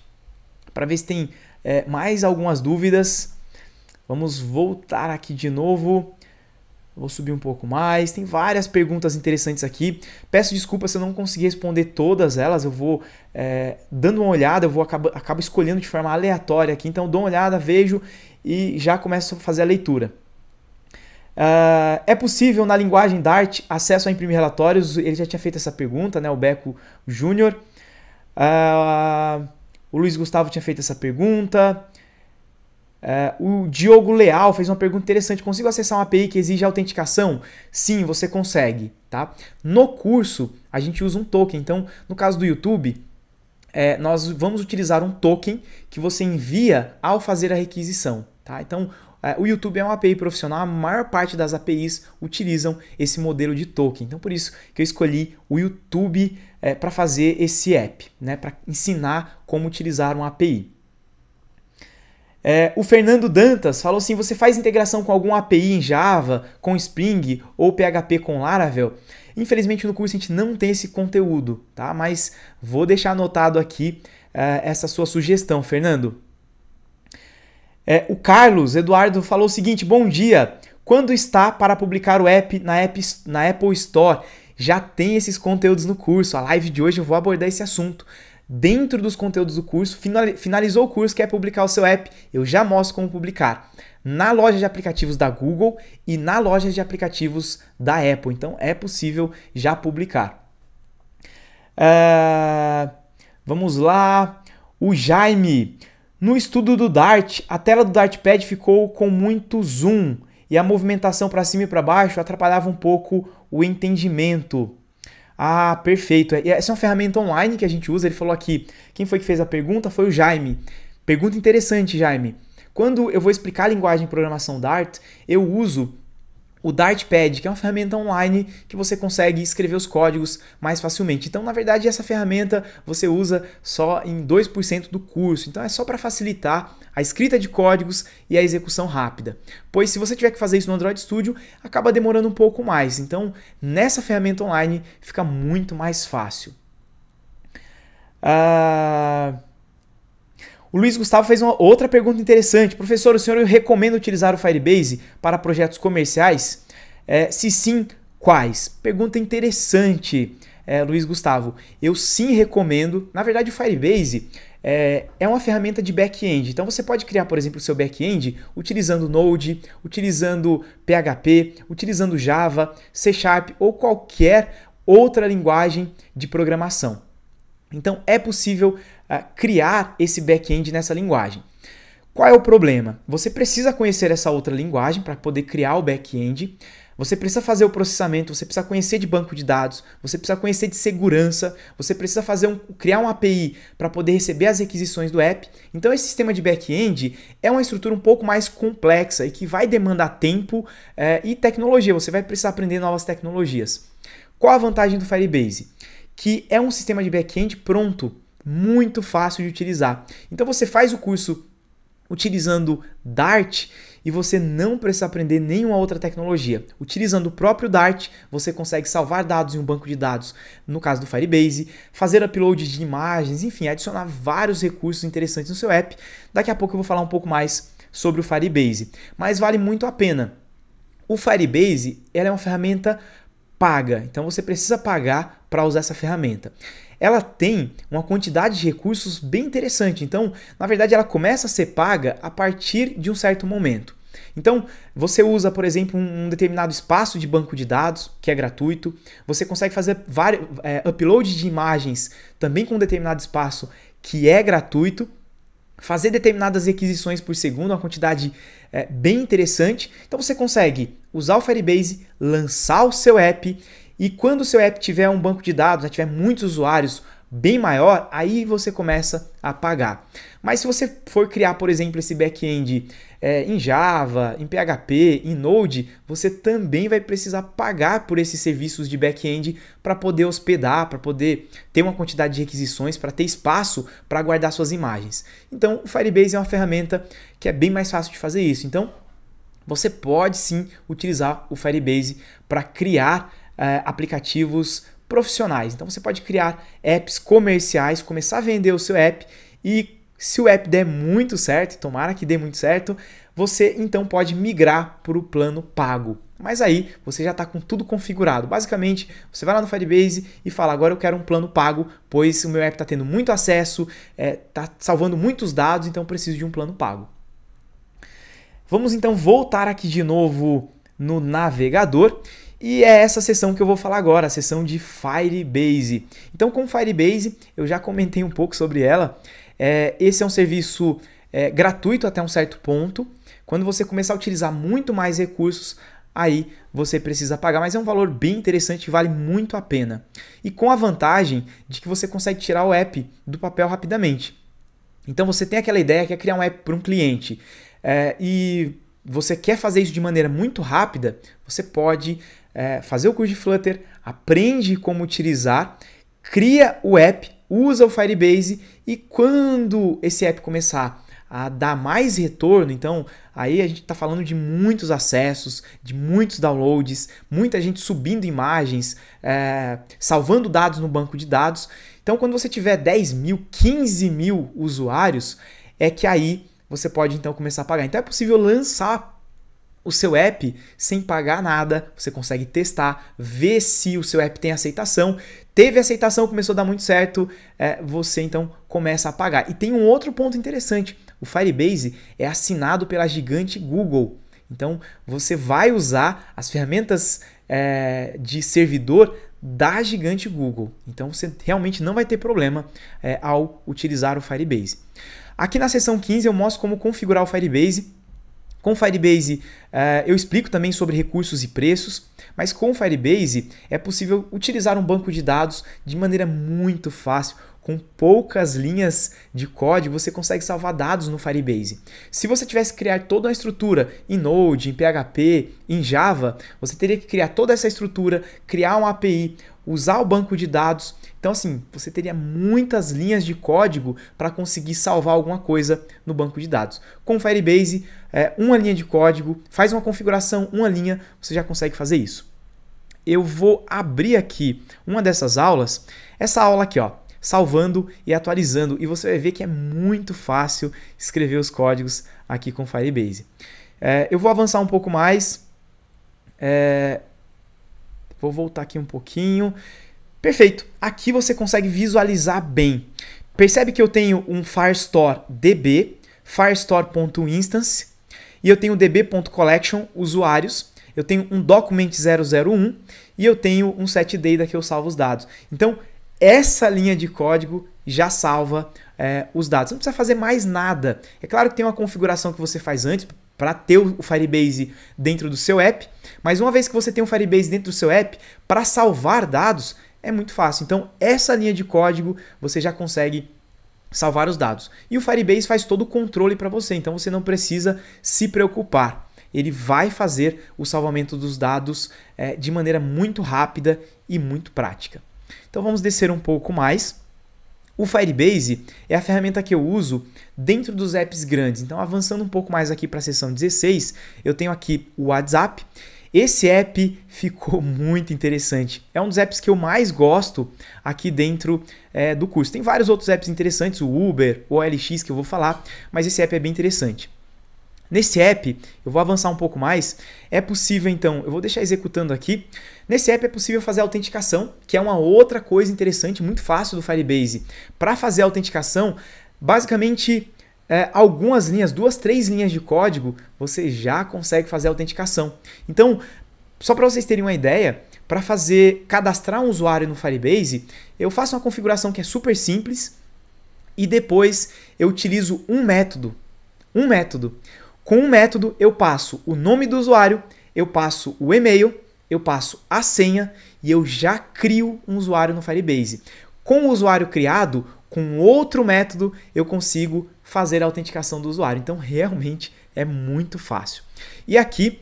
para ver se tem é, mais algumas dúvidas. Vamos voltar aqui de novo. Vou subir um pouco mais. Tem várias perguntas interessantes aqui. Peço desculpa se eu não conseguir responder todas elas. Eu vou é, dando uma olhada, eu vou acabo, acabo escolhendo de forma aleatória aqui. Então, dou uma olhada, vejo e já começo a fazer a leitura. Uh, é possível na linguagem Dart acesso a imprimir relatórios? Ele já tinha feito essa pergunta, né? O Beco Júnior. Uh, o Luiz Gustavo tinha feito essa pergunta. É, o Diogo Leal fez uma pergunta interessante: consigo acessar uma API que exige autenticação? Sim, você consegue, tá? No curso, a gente usa um token. Então, no caso do YouTube, é, nós vamos utilizar um token que você envia ao fazer a requisição, tá? Então, é, o YouTube é uma API profissional, a maior parte das APIs utilizam esse modelo de token. Então, por isso que eu escolhi o YouTube é, para fazer esse app, né? para ensinar como utilizar uma API. É, o Fernando Dantas falou assim: você faz integração com algum API em Java, com Spring ou PHP com Laravel? Infelizmente no curso a gente não tem esse conteúdo, tá? Mas vou deixar anotado aqui é, essa sua sugestão, Fernando. É, o Carlos Eduardo falou o seguinte: bom dia. Quando está para publicar o app na, app na Apple Store? já tem esses conteúdos no curso. A live de hoje eu vou abordar esse assunto. Dentro dos conteúdos do curso, finalizou o curso, quer publicar o seu app, eu já mostro como publicar. Na loja de aplicativos da Google e na loja de aplicativos da Apple. Então é possível já publicar. Uh, vamos lá. O Jaime. No estudo do Dart, a tela do Dartpad ficou com muito zoom e a movimentação para cima e para baixo atrapalhava um pouco o entendimento. Ah, perfeito. É, essa é uma ferramenta online que a gente usa. Ele falou aqui. Quem foi que fez a pergunta? Foi o Jaime. Pergunta interessante, Jaime. Quando eu vou explicar a linguagem de programação Dart, eu uso o Dartpad, que é uma ferramenta online que você consegue escrever os códigos mais facilmente. Então, na verdade, essa ferramenta você usa só em 2% do curso. Então, é só para facilitar a escrita de códigos e a execução rápida. Pois se você tiver que fazer isso no Android Studio, acaba demorando um pouco mais. Então, nessa ferramenta online fica muito mais fácil. Uh... O Luiz Gustavo fez uma outra pergunta interessante. Professor, o senhor recomenda utilizar o Firebase para projetos comerciais? É, se sim, quais? Pergunta interessante, é, Luiz Gustavo. Eu sim recomendo. Na verdade, o Firebase é, é uma ferramenta de back-end. Então você pode criar, por exemplo, o seu back-end utilizando Node, utilizando PHP, utilizando Java, C Sharp ou qualquer outra linguagem de programação. Então é possível criar esse back-end nessa linguagem. Qual é o problema? Você precisa conhecer essa outra linguagem para poder criar o back-end. Você precisa fazer o processamento, você precisa conhecer de banco de dados, você precisa conhecer de segurança, você precisa fazer um, criar uma API para poder receber as requisições do app. Então, esse sistema de back-end é uma estrutura um pouco mais complexa e que vai demandar tempo é, e tecnologia. Você vai precisar aprender novas tecnologias. Qual a vantagem do Firebase? Que é um sistema de back-end pronto muito fácil de utilizar. Então você faz o curso utilizando Dart e você não precisa aprender nenhuma outra tecnologia. Utilizando o próprio Dart, você consegue salvar dados em um banco de dados, no caso do Firebase, fazer upload de imagens, enfim, adicionar vários recursos interessantes no seu app. Daqui a pouco eu vou falar um pouco mais sobre o Firebase, mas vale muito a pena. O Firebase ela é uma ferramenta paga, então você precisa pagar para usar essa ferramenta ela tem uma quantidade de recursos bem interessante. Então, na verdade, ela começa a ser paga a partir de um certo momento. Então, você usa, por exemplo, um determinado espaço de banco de dados, que é gratuito. Você consegue fazer vários, é, upload de imagens também com um determinado espaço, que é gratuito. Fazer determinadas requisições por segundo, uma quantidade é, bem interessante. Então, você consegue usar o Firebase, lançar o seu app e quando o seu app tiver um banco de dados, né, tiver muitos usuários bem maior, aí você começa a pagar. Mas se você for criar, por exemplo, esse back-end é, em Java, em PHP, em Node, você também vai precisar pagar por esses serviços de back-end para poder hospedar, para poder ter uma quantidade de requisições, para ter espaço para guardar suas imagens. Então, o Firebase é uma ferramenta que é bem mais fácil de fazer isso. Então, você pode sim utilizar o Firebase para criar é, aplicativos profissionais. Então você pode criar apps comerciais, começar a vender o seu app e se o app der muito certo, tomara que dê muito certo, você então pode migrar para o plano pago. Mas aí você já está com tudo configurado. Basicamente, você vai lá no Firebase e fala: agora eu quero um plano pago, pois o meu app está tendo muito acesso, está é, tá salvando muitos dados, então preciso de um plano pago. Vamos então voltar aqui de novo no navegador e é essa sessão que eu vou falar agora, a sessão de Firebase. Então, com Firebase, eu já comentei um pouco sobre ela. É, esse é um serviço é, gratuito até um certo ponto. Quando você começar a utilizar muito mais recursos, aí você precisa pagar, mas é um valor bem interessante, vale muito a pena. E com a vantagem de que você consegue tirar o app do papel rapidamente. Então você tem aquela ideia que é criar um app para um cliente é, e você quer fazer isso de maneira muito rápida, você pode é, fazer o curso de Flutter, aprende como utilizar, cria o app, usa o Firebase e quando esse app começar a dar mais retorno, então aí a gente está falando de muitos acessos, de muitos downloads, muita gente subindo imagens, é, salvando dados no banco de dados. Então, quando você tiver 10 mil, 15 mil usuários, é que aí você pode então começar a pagar. Então, é possível lançar o seu app sem pagar nada. Você consegue testar, ver se o seu app tem aceitação. Teve aceitação, começou a dar muito certo, é, você então começa a pagar. E tem um outro ponto interessante: o Firebase é assinado pela gigante Google. Então você vai usar as ferramentas é, de servidor da gigante Google. Então você realmente não vai ter problema é, ao utilizar o Firebase. Aqui na seção 15 eu mostro como configurar o Firebase com Firebase uh, eu explico também sobre recursos e preços, mas com Firebase é possível utilizar um banco de dados de maneira muito fácil. Com poucas linhas de código, você consegue salvar dados no Firebase. Se você tivesse que criar toda uma estrutura em Node, em PHP, em Java, você teria que criar toda essa estrutura, criar uma API, usar o banco de dados então, assim, você teria muitas linhas de código para conseguir salvar alguma coisa no banco de dados. Com Firebase, é, uma linha de código, faz uma configuração, uma linha, você já consegue fazer isso. Eu vou abrir aqui uma dessas aulas, essa aula aqui, ó, salvando e atualizando, e você vai ver que é muito fácil escrever os códigos aqui com Firebase. É, eu vou avançar um pouco mais. É, vou voltar aqui um pouquinho. Perfeito. Aqui você consegue visualizar bem. Percebe que eu tenho um Firestore DB, firestore.instance, e eu tenho db.collection usuários, eu tenho um document 001 e eu tenho um set data que eu salvo os dados. Então, essa linha de código já salva é, os dados. Não precisa fazer mais nada. É claro que tem uma configuração que você faz antes para ter o Firebase dentro do seu app, mas uma vez que você tem o Firebase dentro do seu app, para salvar dados, é muito fácil. Então, essa linha de código você já consegue salvar os dados. E o Firebase faz todo o controle para você, então você não precisa se preocupar. Ele vai fazer o salvamento dos dados é, de maneira muito rápida e muito prática. Então vamos descer um pouco mais. O Firebase é a ferramenta que eu uso dentro dos apps grandes. Então, avançando um pouco mais aqui para a seção 16, eu tenho aqui o WhatsApp esse app ficou muito interessante. É um dos apps que eu mais gosto aqui dentro é, do curso. Tem vários outros apps interessantes, o Uber, o OLX que eu vou falar, mas esse app é bem interessante. Nesse app, eu vou avançar um pouco mais, é possível então, eu vou deixar executando aqui. Nesse app é possível fazer a autenticação, que é uma outra coisa interessante, muito fácil do Firebase. Para fazer a autenticação, basicamente é, algumas linhas, duas, três linhas de código, você já consegue fazer a autenticação. Então, só para vocês terem uma ideia, para fazer cadastrar um usuário no Firebase, eu faço uma configuração que é super simples e depois eu utilizo um método. Um método. Com um método eu passo o nome do usuário, eu passo o e-mail, eu passo a senha e eu já crio um usuário no Firebase. Com o usuário criado, com outro método, eu consigo fazer a autenticação do usuário. Então, realmente é muito fácil. E aqui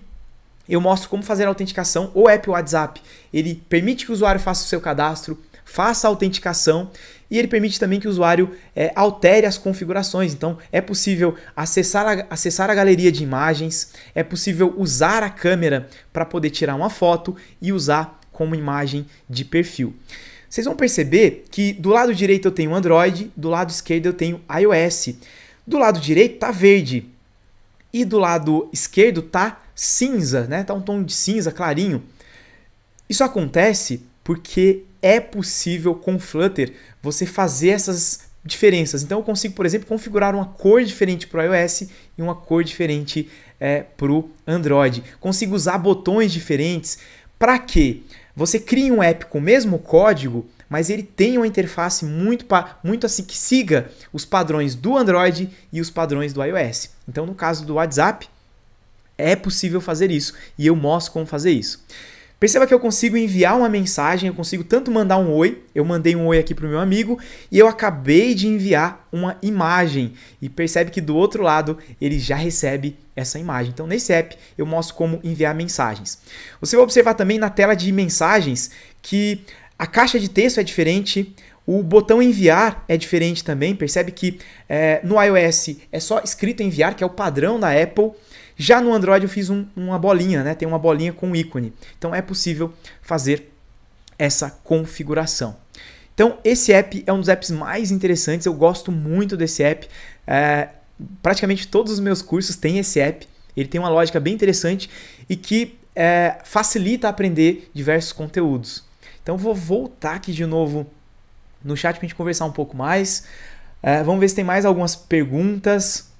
eu mostro como fazer a autenticação. O app WhatsApp ele permite que o usuário faça o seu cadastro, faça a autenticação e ele permite também que o usuário é, altere as configurações. Então, é possível acessar a, acessar a galeria de imagens, é possível usar a câmera para poder tirar uma foto e usar como imagem de perfil. Vocês vão perceber que do lado direito eu tenho Android, do lado esquerdo eu tenho iOS. Do lado direito tá verde e do lado esquerdo tá cinza, né? Tá um tom de cinza clarinho. Isso acontece porque é possível com Flutter você fazer essas diferenças. Então eu consigo, por exemplo, configurar uma cor diferente para o iOS e uma cor diferente é, eh, para o Android. Consigo usar botões diferentes. Para quê? Você cria um app com o mesmo código, mas ele tem uma interface muito, muito assim que siga os padrões do Android e os padrões do iOS. Então, no caso do WhatsApp, é possível fazer isso e eu mostro como fazer isso. Perceba que eu consigo enviar uma mensagem, eu consigo tanto mandar um oi, eu mandei um oi aqui para o meu amigo e eu acabei de enviar uma imagem. E percebe que do outro lado ele já recebe essa imagem. Então nesse app eu mostro como enviar mensagens. Você vai observar também na tela de mensagens que a caixa de texto é diferente, o botão enviar é diferente também, percebe que é, no iOS é só escrito enviar, que é o padrão da Apple. Já no Android eu fiz um, uma bolinha, né? Tem uma bolinha com um ícone. Então é possível fazer essa configuração. Então esse app é um dos apps mais interessantes. Eu gosto muito desse app. É, praticamente todos os meus cursos têm esse app. Ele tem uma lógica bem interessante e que é, facilita aprender diversos conteúdos. Então vou voltar aqui de novo no chat para a gente conversar um pouco mais. Uh, vamos ver se tem mais algumas perguntas.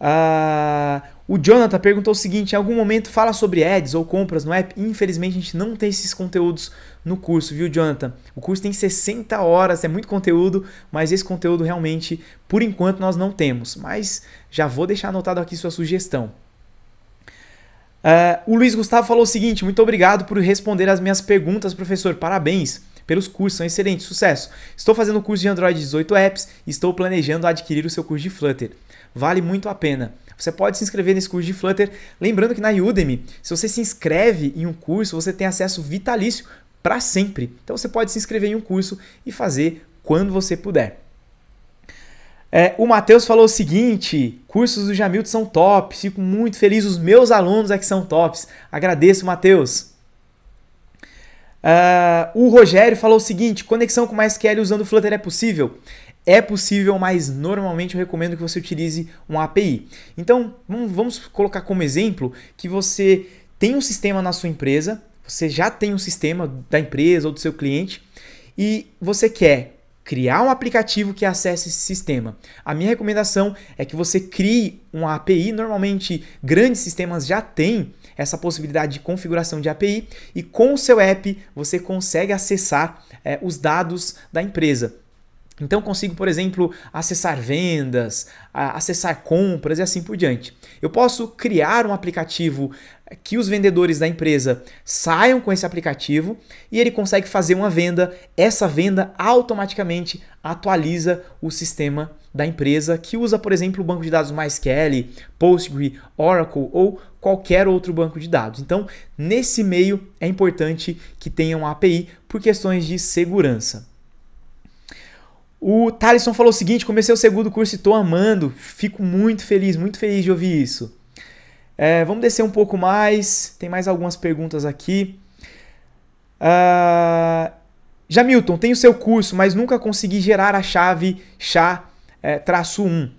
Uh, o Jonathan perguntou o seguinte: em algum momento fala sobre ads ou compras no app? Infelizmente a gente não tem esses conteúdos no curso, viu, Jonathan? O curso tem 60 horas, é muito conteúdo, mas esse conteúdo realmente, por enquanto, nós não temos. Mas já vou deixar anotado aqui sua sugestão. Uh, o Luiz Gustavo falou o seguinte: muito obrigado por responder as minhas perguntas, professor. Parabéns pelos cursos, são excelentes, sucesso. Estou fazendo o curso de Android 18 apps e estou planejando adquirir o seu curso de Flutter. Vale muito a pena. Você pode se inscrever nesse curso de Flutter. Lembrando que na Udemy, se você se inscreve em um curso, você tem acesso vitalício para sempre. Então você pode se inscrever em um curso e fazer quando você puder. É, o Matheus falou o seguinte: cursos do Jamilton são top, fico muito feliz, os meus alunos é que são tops. Agradeço, Matheus. Uh, o Rogério falou o seguinte: conexão com MySQL usando Flutter é possível? É possível, mas normalmente eu recomendo que você utilize uma API. Então, vamos colocar como exemplo que você tem um sistema na sua empresa, você já tem um sistema da empresa ou do seu cliente e você quer criar um aplicativo que acesse esse sistema. A minha recomendação é que você crie uma API, normalmente grandes sistemas já têm essa possibilidade de configuração de API e com o seu app você consegue acessar é, os dados da empresa. Então consigo, por exemplo, acessar vendas, acessar compras e assim por diante. Eu posso criar um aplicativo eh, que os vendedores da empresa saiam com esse aplicativo e ele consegue fazer uma venda. Essa venda automaticamente atualiza o sistema da empresa que usa, por exemplo, o banco de dados MySQL, Postgre, Oracle ou qualquer outro banco de dados. Então, nesse meio é importante que tenha uma API por questões de segurança. O Thaleson falou o seguinte: comecei o segundo curso e estou amando. Fico muito feliz, muito feliz de ouvir isso. É, vamos descer um pouco mais. Tem mais algumas perguntas aqui. Uh, Jamilton, o seu curso, mas nunca consegui gerar a chave chá-1. É,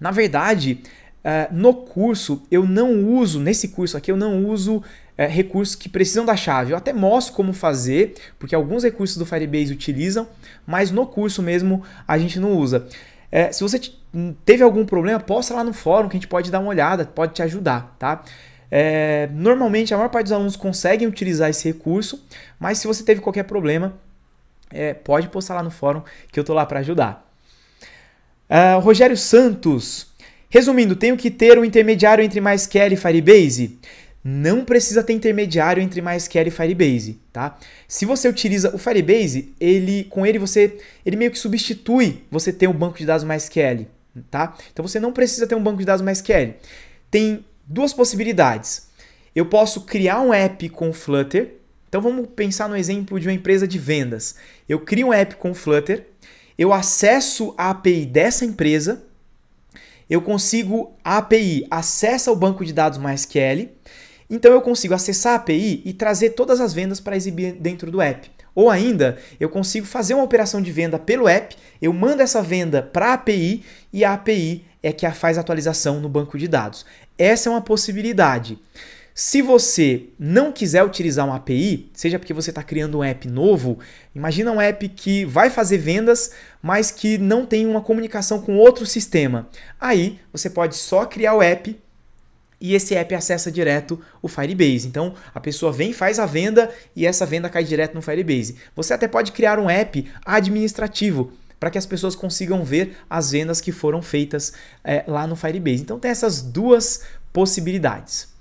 na verdade, Uh, no curso, eu não uso, nesse curso aqui, eu não uso uh, recursos que precisam da chave. Eu até mostro como fazer, porque alguns recursos do Firebase utilizam, mas no curso mesmo a gente não usa. Eh, se você hum, teve algum problema, posta lá no fórum que a gente pode dar uma olhada, pode te ajudar, tá? Eh, normalmente a maior parte dos alunos conseguem utilizar esse recurso, mas se você teve qualquer problema, pode postar lá no fórum que eu tô lá para ajudar. Ah, Rogério Santos Resumindo, tenho que ter um intermediário entre MySQL e Firebase? Não precisa ter intermediário entre MySQL e Firebase, tá? Se você utiliza o Firebase, ele com ele você ele meio que substitui você ter um banco de dados MySQL, tá? Então você não precisa ter um banco de dados MySQL. Tem duas possibilidades. Eu posso criar um app com Flutter. Então vamos pensar no exemplo de uma empresa de vendas. Eu crio um app com Flutter, eu acesso a API dessa empresa eu consigo a API acessa o banco de dados MySQL. Então eu consigo acessar a API e trazer todas as vendas para exibir dentro do app. Ou ainda, eu consigo fazer uma operação de venda pelo app, eu mando essa venda para a API e a API é que a faz atualização no banco de dados. Essa é uma possibilidade. Se você não quiser utilizar uma API, seja porque você está criando um app novo, imagina um app que vai fazer vendas, mas que não tem uma comunicação com outro sistema. Aí você pode só criar o app e esse app acessa direto o Firebase. Então a pessoa vem, faz a venda e essa venda cai direto no Firebase. Você até pode criar um app administrativo para que as pessoas consigam ver as vendas que foram feitas é, lá no Firebase. Então tem essas duas possibilidades.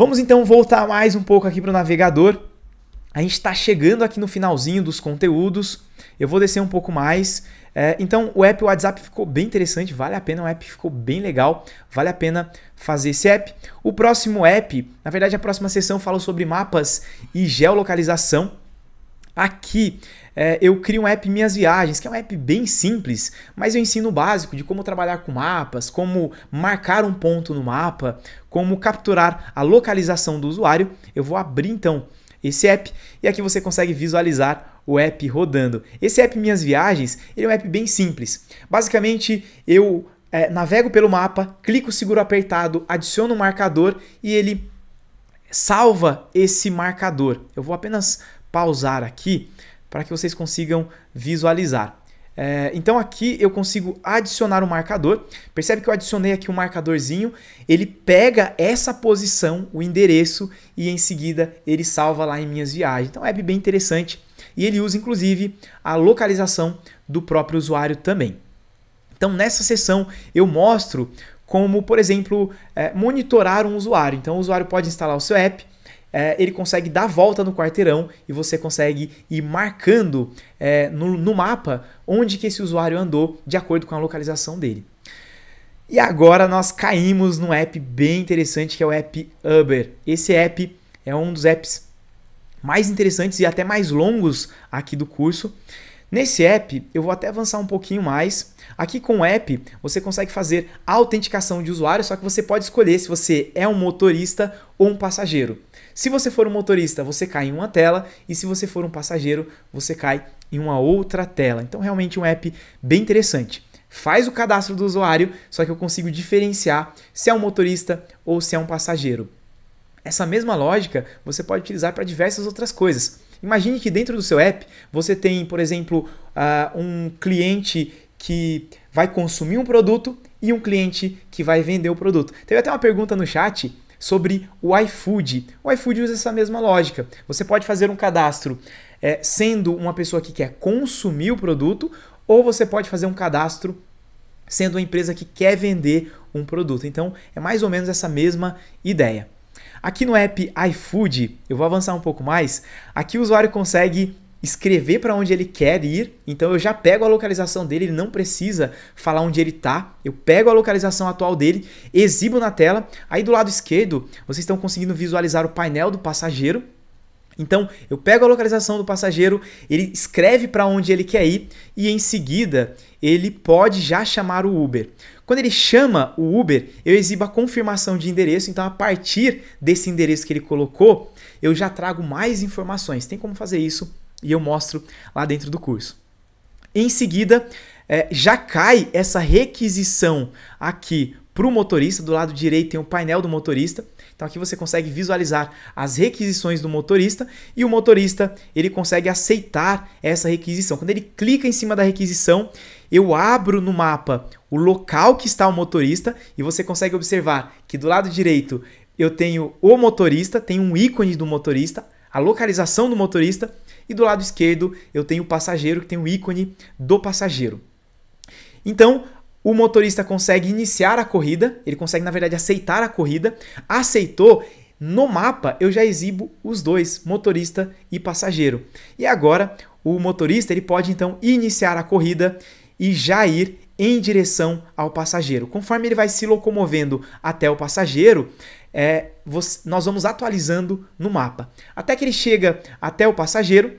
Vamos então voltar mais um pouco aqui para o navegador. A gente está chegando aqui no finalzinho dos conteúdos. Eu vou descer um pouco mais. É, então, o app WhatsApp ficou bem interessante, vale a pena, o app ficou bem legal, vale a pena fazer esse app. O próximo app, na verdade, a próxima sessão fala sobre mapas e geolocalização. Aqui é, eu crio um app Minhas Viagens, que é um app bem simples, mas eu ensino o básico de como trabalhar com mapas, como marcar um ponto no mapa, como capturar a localização do usuário. Eu vou abrir então esse app e aqui você consegue visualizar o app rodando. Esse app Minhas Viagens ele é um app bem simples. Basicamente, eu é, navego pelo mapa, clico seguro apertado, adiciono um marcador e ele salva esse marcador. Eu vou apenas pausar aqui para que vocês consigam visualizar. É, então aqui eu consigo adicionar um marcador. Percebe que eu adicionei aqui um marcadorzinho. Ele pega essa posição, o endereço, e em seguida ele salva lá em minhas viagens. Então é bem interessante. E ele usa inclusive a localização do próprio usuário também. Então nessa sessão eu mostro como, por exemplo, é, monitorar um usuário. Então o usuário pode instalar o seu app, é, ele consegue dar volta no quarteirão e você consegue ir marcando é, no, no mapa onde que esse usuário andou de acordo com a localização dele. E agora nós caímos num app bem interessante que é o app Uber. Esse app é um dos apps mais interessantes e até mais longos aqui do curso. Nesse app, eu vou até avançar um pouquinho mais. Aqui com o app, você consegue fazer a autenticação de usuário, só que você pode escolher se você é um motorista ou um passageiro. Se você for um motorista, você cai em uma tela, e se você for um passageiro, você cai em uma outra tela. Então, realmente um app bem interessante. Faz o cadastro do usuário, só que eu consigo diferenciar se é um motorista ou se é um passageiro. Essa mesma lógica você pode utilizar para diversas outras coisas. Imagine que dentro do seu app você tem, por exemplo, uh, um cliente que vai consumir um produto e um cliente que vai vender o produto. Teve até uma pergunta no chat sobre o iFood. O iFood usa essa mesma lógica. Você pode fazer um cadastro é, sendo uma pessoa que quer consumir o produto, ou você pode fazer um cadastro sendo uma empresa que quer vender um produto. Então, é mais ou menos essa mesma ideia. Aqui no app iFood, eu vou avançar um pouco mais, aqui o usuário consegue escrever para onde ele quer ir, então eu já pego a localização dele, ele não precisa falar onde ele está. Eu pego a localização atual dele, exibo na tela. Aí do lado esquerdo, vocês estão conseguindo visualizar o painel do passageiro. Então, eu pego a localização do passageiro, ele escreve para onde ele quer ir e em seguida ele pode já chamar o Uber. Quando ele chama o Uber, eu exibo a confirmação de endereço, então a partir desse endereço que ele colocou, eu já trago mais informações. Tem como fazer isso e eu mostro lá dentro do curso. Em seguida, é, já cai essa requisição aqui para o motorista. Do lado direito tem o painel do motorista. Então aqui você consegue visualizar as requisições do motorista e o motorista ele consegue aceitar essa requisição. Quando ele clica em cima da requisição, eu abro no mapa o local que está o motorista e você consegue observar que do lado direito eu tenho o motorista, tem um ícone do motorista, a localização do motorista e do lado esquerdo eu tenho o passageiro, que tem o ícone do passageiro. Então, o motorista consegue iniciar a corrida, ele consegue, na verdade, aceitar a corrida. Aceitou, no mapa eu já exibo os dois, motorista e passageiro. E agora o motorista ele pode então iniciar a corrida e já ir em direção ao passageiro. Conforme ele vai se locomovendo até o passageiro, é, você, nós vamos atualizando no mapa. Até que ele chega até o passageiro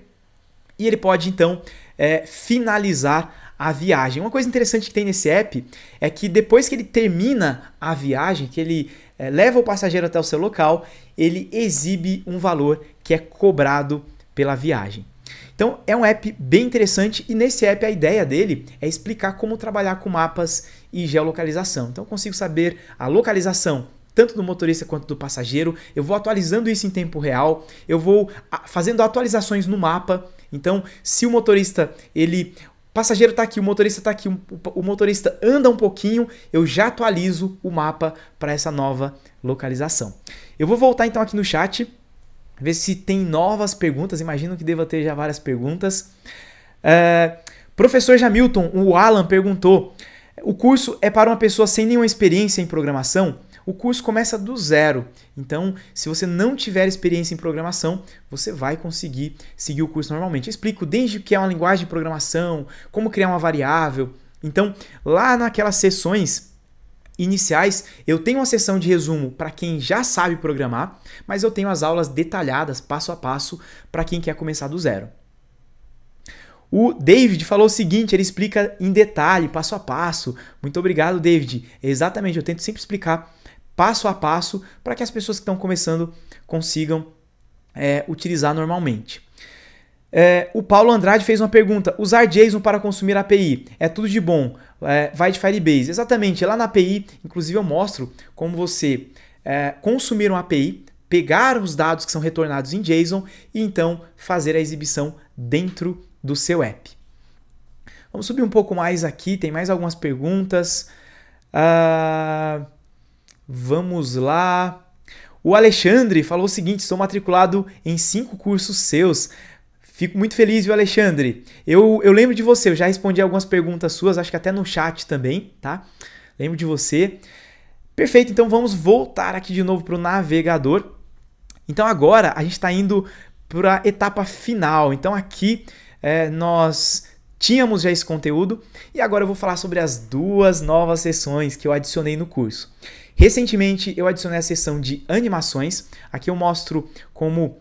e ele pode então é, finalizar a viagem. Uma coisa interessante que tem nesse app é que depois que ele termina a viagem, que ele é, leva o passageiro até o seu local, ele exibe um valor que é cobrado pela viagem. Então é um app bem interessante e nesse app a ideia dele é explicar como trabalhar com mapas e geolocalização. Então eu consigo saber a localização tanto do motorista quanto do passageiro. Eu vou atualizando isso em tempo real, eu vou ah, fazendo atualizações no mapa. Então, se o motorista ele o passageiro está aqui, o motorista está aqui, o motorista anda um pouquinho, eu já atualizo o mapa para essa nova localização. Eu vou voltar então aqui no chat, ver se tem novas perguntas. Imagino que deva ter já várias perguntas. É, professor Jamilton, o Alan perguntou: o curso é para uma pessoa sem nenhuma experiência em programação? o curso começa do zero. Então, se você não tiver experiência em programação, você vai conseguir seguir o curso normalmente. Eu explico desde o que é uma linguagem de programação, como criar uma variável. Então, lá naquelas sessões iniciais, eu tenho uma sessão de resumo para quem já sabe programar, mas eu tenho as aulas detalhadas, passo a passo, para quem quer começar do zero. O David falou o seguinte, ele explica em detalhe, passo a passo. Muito obrigado, David. Exatamente, eu tento sempre explicar passo a passo para que as pessoas que estão começando consigam é, utilizar normalmente. É, o Paulo Andrade fez uma pergunta: usar JSON para consumir API é tudo de bom? É, vai de Firebase? Exatamente, lá na API, inclusive eu mostro como você é, consumir uma API, pegar os dados que são retornados em JSON e então fazer a exibição dentro do seu app. Vamos subir um pouco mais aqui, tem mais algumas perguntas. Uh... Vamos lá. O Alexandre falou o seguinte: sou matriculado em cinco cursos seus. Fico muito feliz, viu, Alexandre? Eu, eu lembro de você, eu já respondi algumas perguntas suas, acho que até no chat também, tá? Lembro de você. Perfeito, então vamos voltar aqui de novo para o navegador. Então agora a gente está indo para a etapa final. Então aqui é, nós tínhamos já esse conteúdo e agora eu vou falar sobre as duas novas sessões que eu adicionei no curso. Recentemente eu adicionei a seção de animações. Aqui eu mostro como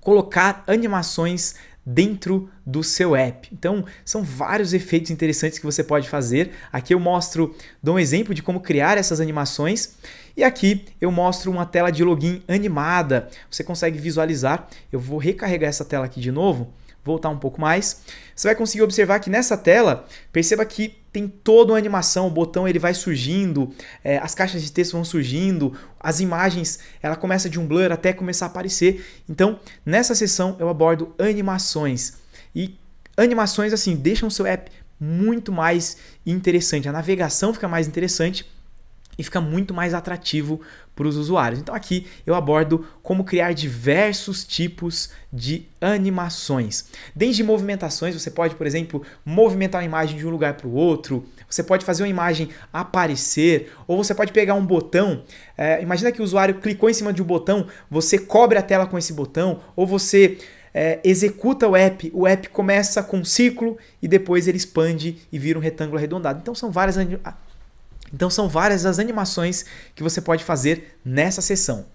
colocar animações dentro do seu app. Então, são vários efeitos interessantes que você pode fazer. Aqui eu mostro, dou um exemplo de como criar essas animações. E aqui eu mostro uma tela de login animada. Você consegue visualizar. Eu vou recarregar essa tela aqui de novo, voltar um pouco mais. Você vai conseguir observar que nessa tela, perceba que tem toda uma animação, o botão ele vai surgindo, é, as caixas de texto vão surgindo, as imagens, ela começa de um blur até começar a aparecer. Então, nessa sessão eu abordo animações. E animações assim deixam o seu app muito mais interessante, a navegação fica mais interessante e fica muito mais atrativo para os usuários. Então aqui eu abordo como criar diversos tipos de animações. Desde movimentações, você pode, por exemplo, movimentar a imagem de um lugar para o outro, você pode fazer uma imagem aparecer, ou você pode pegar um botão. É, imagina que o usuário clicou em cima de um botão, você cobre a tela com esse botão, ou você é, executa o app, o app começa com um círculo e depois ele expande e vira um retângulo arredondado. Então são várias então são várias as animações que você pode fazer nessa sessão.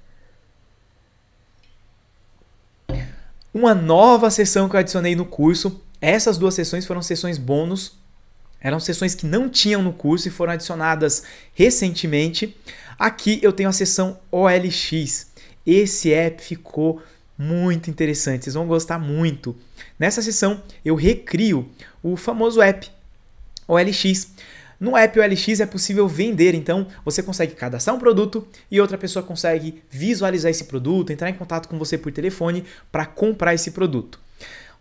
Uma nova sessão que eu adicionei no curso, essas duas sessões foram sessões bônus, eram sessões que não tinham no curso e foram adicionadas recentemente. Aqui eu tenho a sessão OLX. Esse app ficou muito interessante, vocês vão gostar muito. Nessa sessão eu recrio o famoso app OLX. No app OLX é possível vender, então você consegue cadastrar um produto e outra pessoa consegue visualizar esse produto, entrar em contato com você por telefone para comprar esse produto.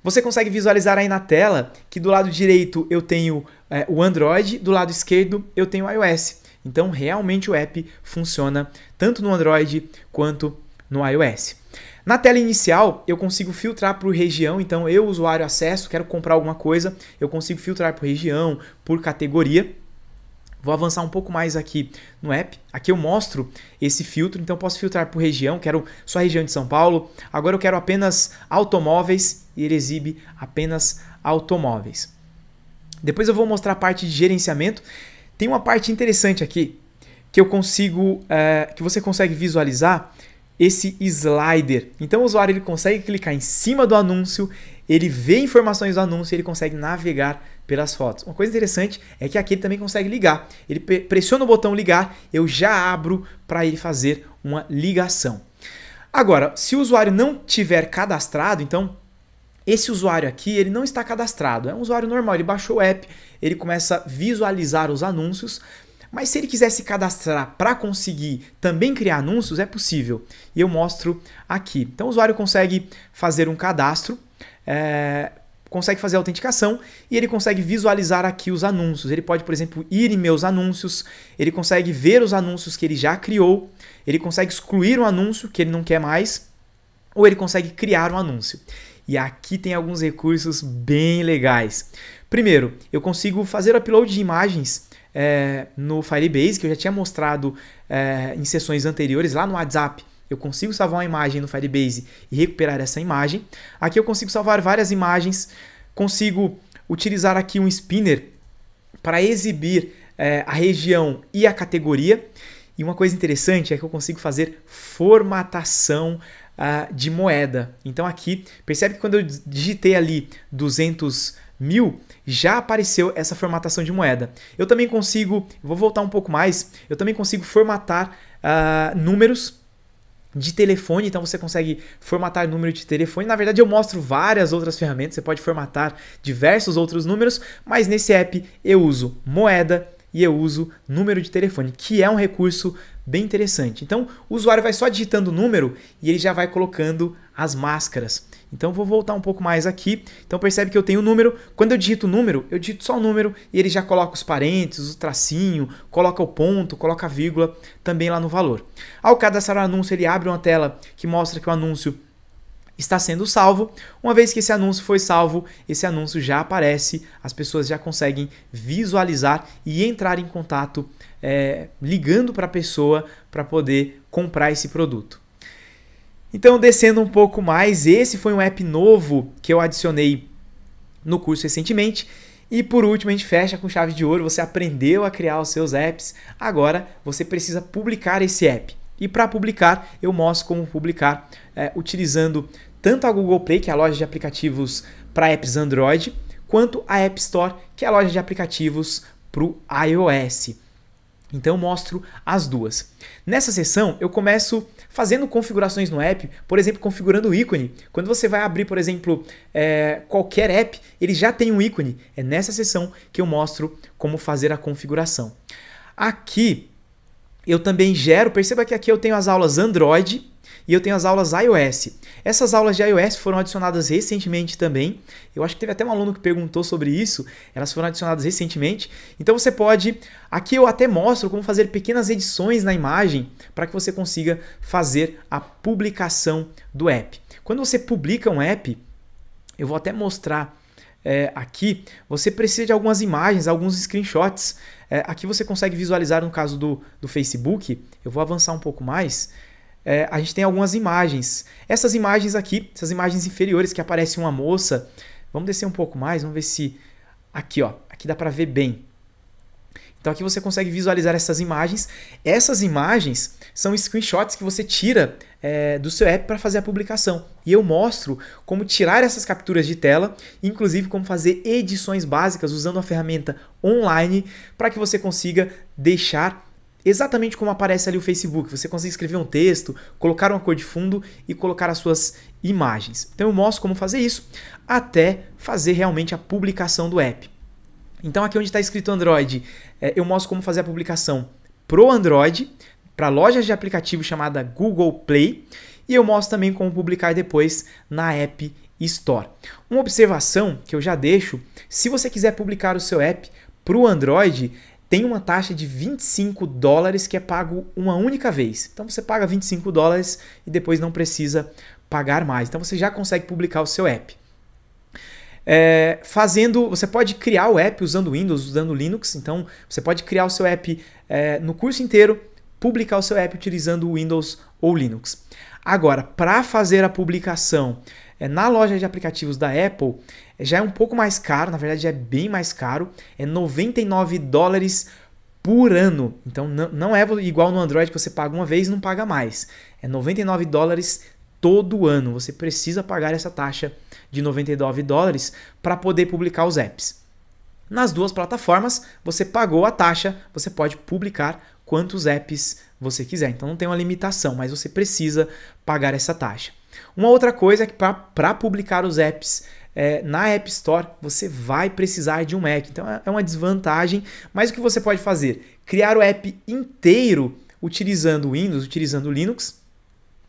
Você consegue visualizar aí na tela que do lado direito eu tenho é, o Android, do lado esquerdo eu tenho o iOS. Então realmente o app funciona tanto no Android quanto no iOS. Na tela inicial, eu consigo filtrar por região, então eu, usuário, acesso, quero comprar alguma coisa, eu consigo filtrar por região, por categoria. Vou avançar um pouco mais aqui no app. Aqui eu mostro esse filtro, então eu posso filtrar por região, quero só a região de São Paulo. Agora eu quero apenas automóveis e ele exibe apenas automóveis. Depois eu vou mostrar a parte de gerenciamento. Tem uma parte interessante aqui que eu consigo, é, que você consegue visualizar esse slider. Então o usuário ele consegue clicar em cima do anúncio, ele vê informações do anúncio, ele consegue navegar pelas fotos. Uma coisa interessante é que aqui ele também consegue ligar. Ele pressiona o botão ligar, eu já abro para ele fazer uma ligação. Agora, se o usuário não tiver cadastrado, então esse usuário aqui, ele não está cadastrado, é um usuário normal, ele baixou o app, ele começa a visualizar os anúncios, mas se ele quiser se cadastrar para conseguir também criar anúncios, é possível. E eu mostro aqui. Então o usuário consegue fazer um cadastro, é, consegue fazer a autenticação e ele consegue visualizar aqui os anúncios. Ele pode, por exemplo, ir em meus anúncios, ele consegue ver os anúncios que ele já criou, ele consegue excluir um anúncio que ele não quer mais, ou ele consegue criar um anúncio. E aqui tem alguns recursos bem legais. Primeiro, eu consigo fazer o upload de imagens é, no Firebase, que eu já tinha mostrado é, em sessões anteriores lá no WhatsApp eu consigo salvar uma imagem no Firebase e recuperar essa imagem. Aqui eu consigo salvar várias imagens, consigo utilizar aqui um spinner para exibir é, a região e a categoria. E uma coisa interessante é que eu consigo fazer formatação uh, de moeda. Então aqui, percebe que quando eu digitei ali 200 mil, já apareceu essa formatação de moeda. Eu também consigo, vou voltar um pouco mais, eu também consigo formatar uh, números de telefone, então você consegue formatar número de telefone. Na verdade, eu mostro várias outras ferramentas, você pode formatar diversos outros números, mas nesse app eu uso moeda e eu uso número de telefone, que é um recurso bem interessante. Então, o usuário vai só digitando o número e ele já vai colocando as máscaras. Então vou voltar um pouco mais aqui. Então percebe que eu tenho o número. Quando eu digito o número, eu digito só o número e ele já coloca os parênteses, o tracinho, coloca o ponto, coloca a vírgula também lá no valor. Ao cadastrar o anúncio, ele abre uma tela que mostra que o anúncio está sendo salvo. Uma vez que esse anúncio foi salvo, esse anúncio já aparece, as pessoas já conseguem visualizar e entrar em contato é, ligando para a pessoa para poder comprar esse produto. Então, descendo um pouco mais, esse foi um app novo que eu adicionei no curso recentemente. E por último, a gente fecha com chave de ouro. Você aprendeu a criar os seus apps, agora você precisa publicar esse app. E para publicar, eu mostro como publicar é, utilizando tanto a Google Play, que é a loja de aplicativos para apps Android, quanto a App Store, que é a loja de aplicativos para o iOS. Então, eu mostro as duas. Nessa sessão, eu começo fazendo configurações no app, por exemplo, configurando o ícone. Quando você vai abrir, por exemplo, é, qualquer app, ele já tem um ícone. É nessa seção que eu mostro como fazer a configuração. Aqui eu também gero, perceba que aqui eu tenho as aulas Android e eu tenho as aulas iOS. Essas aulas de iOS foram adicionadas recentemente também. Eu acho que teve até um aluno que perguntou sobre isso. Elas foram adicionadas recentemente. Então você pode. Aqui eu até mostro como fazer pequenas edições na imagem para que você consiga fazer a publicação do app. Quando você publica um app, eu vou até mostrar é, aqui, você precisa de algumas imagens, alguns screenshots. É, aqui você consegue visualizar no caso do, do Facebook. Eu vou avançar um pouco mais é, a gente tem algumas imagens. Essas imagens aqui, essas imagens inferiores que aparece uma moça. Vamos descer um pouco mais, vamos ver se... Aqui, ó, aqui dá para ver bem. Então aqui você consegue visualizar essas imagens. Essas imagens são screenshots que você tira é, do seu app para fazer a publicação. E eu mostro como tirar essas capturas de tela, inclusive como fazer edições básicas usando a ferramenta online para que você consiga deixar exatamente como aparece ali o Facebook. Você consegue escrever um texto, colocar uma cor de fundo e colocar as suas imagens. Então eu mostro como fazer isso até fazer realmente a publicação do app. Então aqui onde está escrito Android, é, eu mostro como fazer a publicação pro Android, para lojas de aplicativo chamada Google Play, e eu mostro também como publicar depois na App Store. Uma observação que eu já deixo, se você quiser publicar o seu app para o Android, tem uma taxa de 25 dólares que é pago uma única vez. Então você paga 25 dólares e depois não precisa pagar mais. Então você já consegue publicar o seu app. É, fazendo, você pode criar o app usando Windows, usando Linux. Então você pode criar o seu app é, no curso inteiro, publicar o seu app utilizando Windows ou Linux. Agora, para fazer a publicação é, na loja de aplicativos da Apple é, já é um pouco mais caro, na verdade é bem mais caro, é 99 dólares por ano. Então não, não é igual no Android que você paga uma vez e não paga mais. É 99 dólares todo ano. Você precisa pagar essa taxa de 99 dólares para poder publicar os apps. Nas duas plataformas, você pagou a taxa, você pode publicar quantos apps você quiser. Então não tem uma limitação, mas você precisa pagar essa taxa. Uma outra coisa é que para publicar os apps é, na App Store, você vai precisar de um Mac. Então é, é uma desvantagem, mas o que você pode fazer? Criar o app inteiro utilizando Windows, utilizando Linux,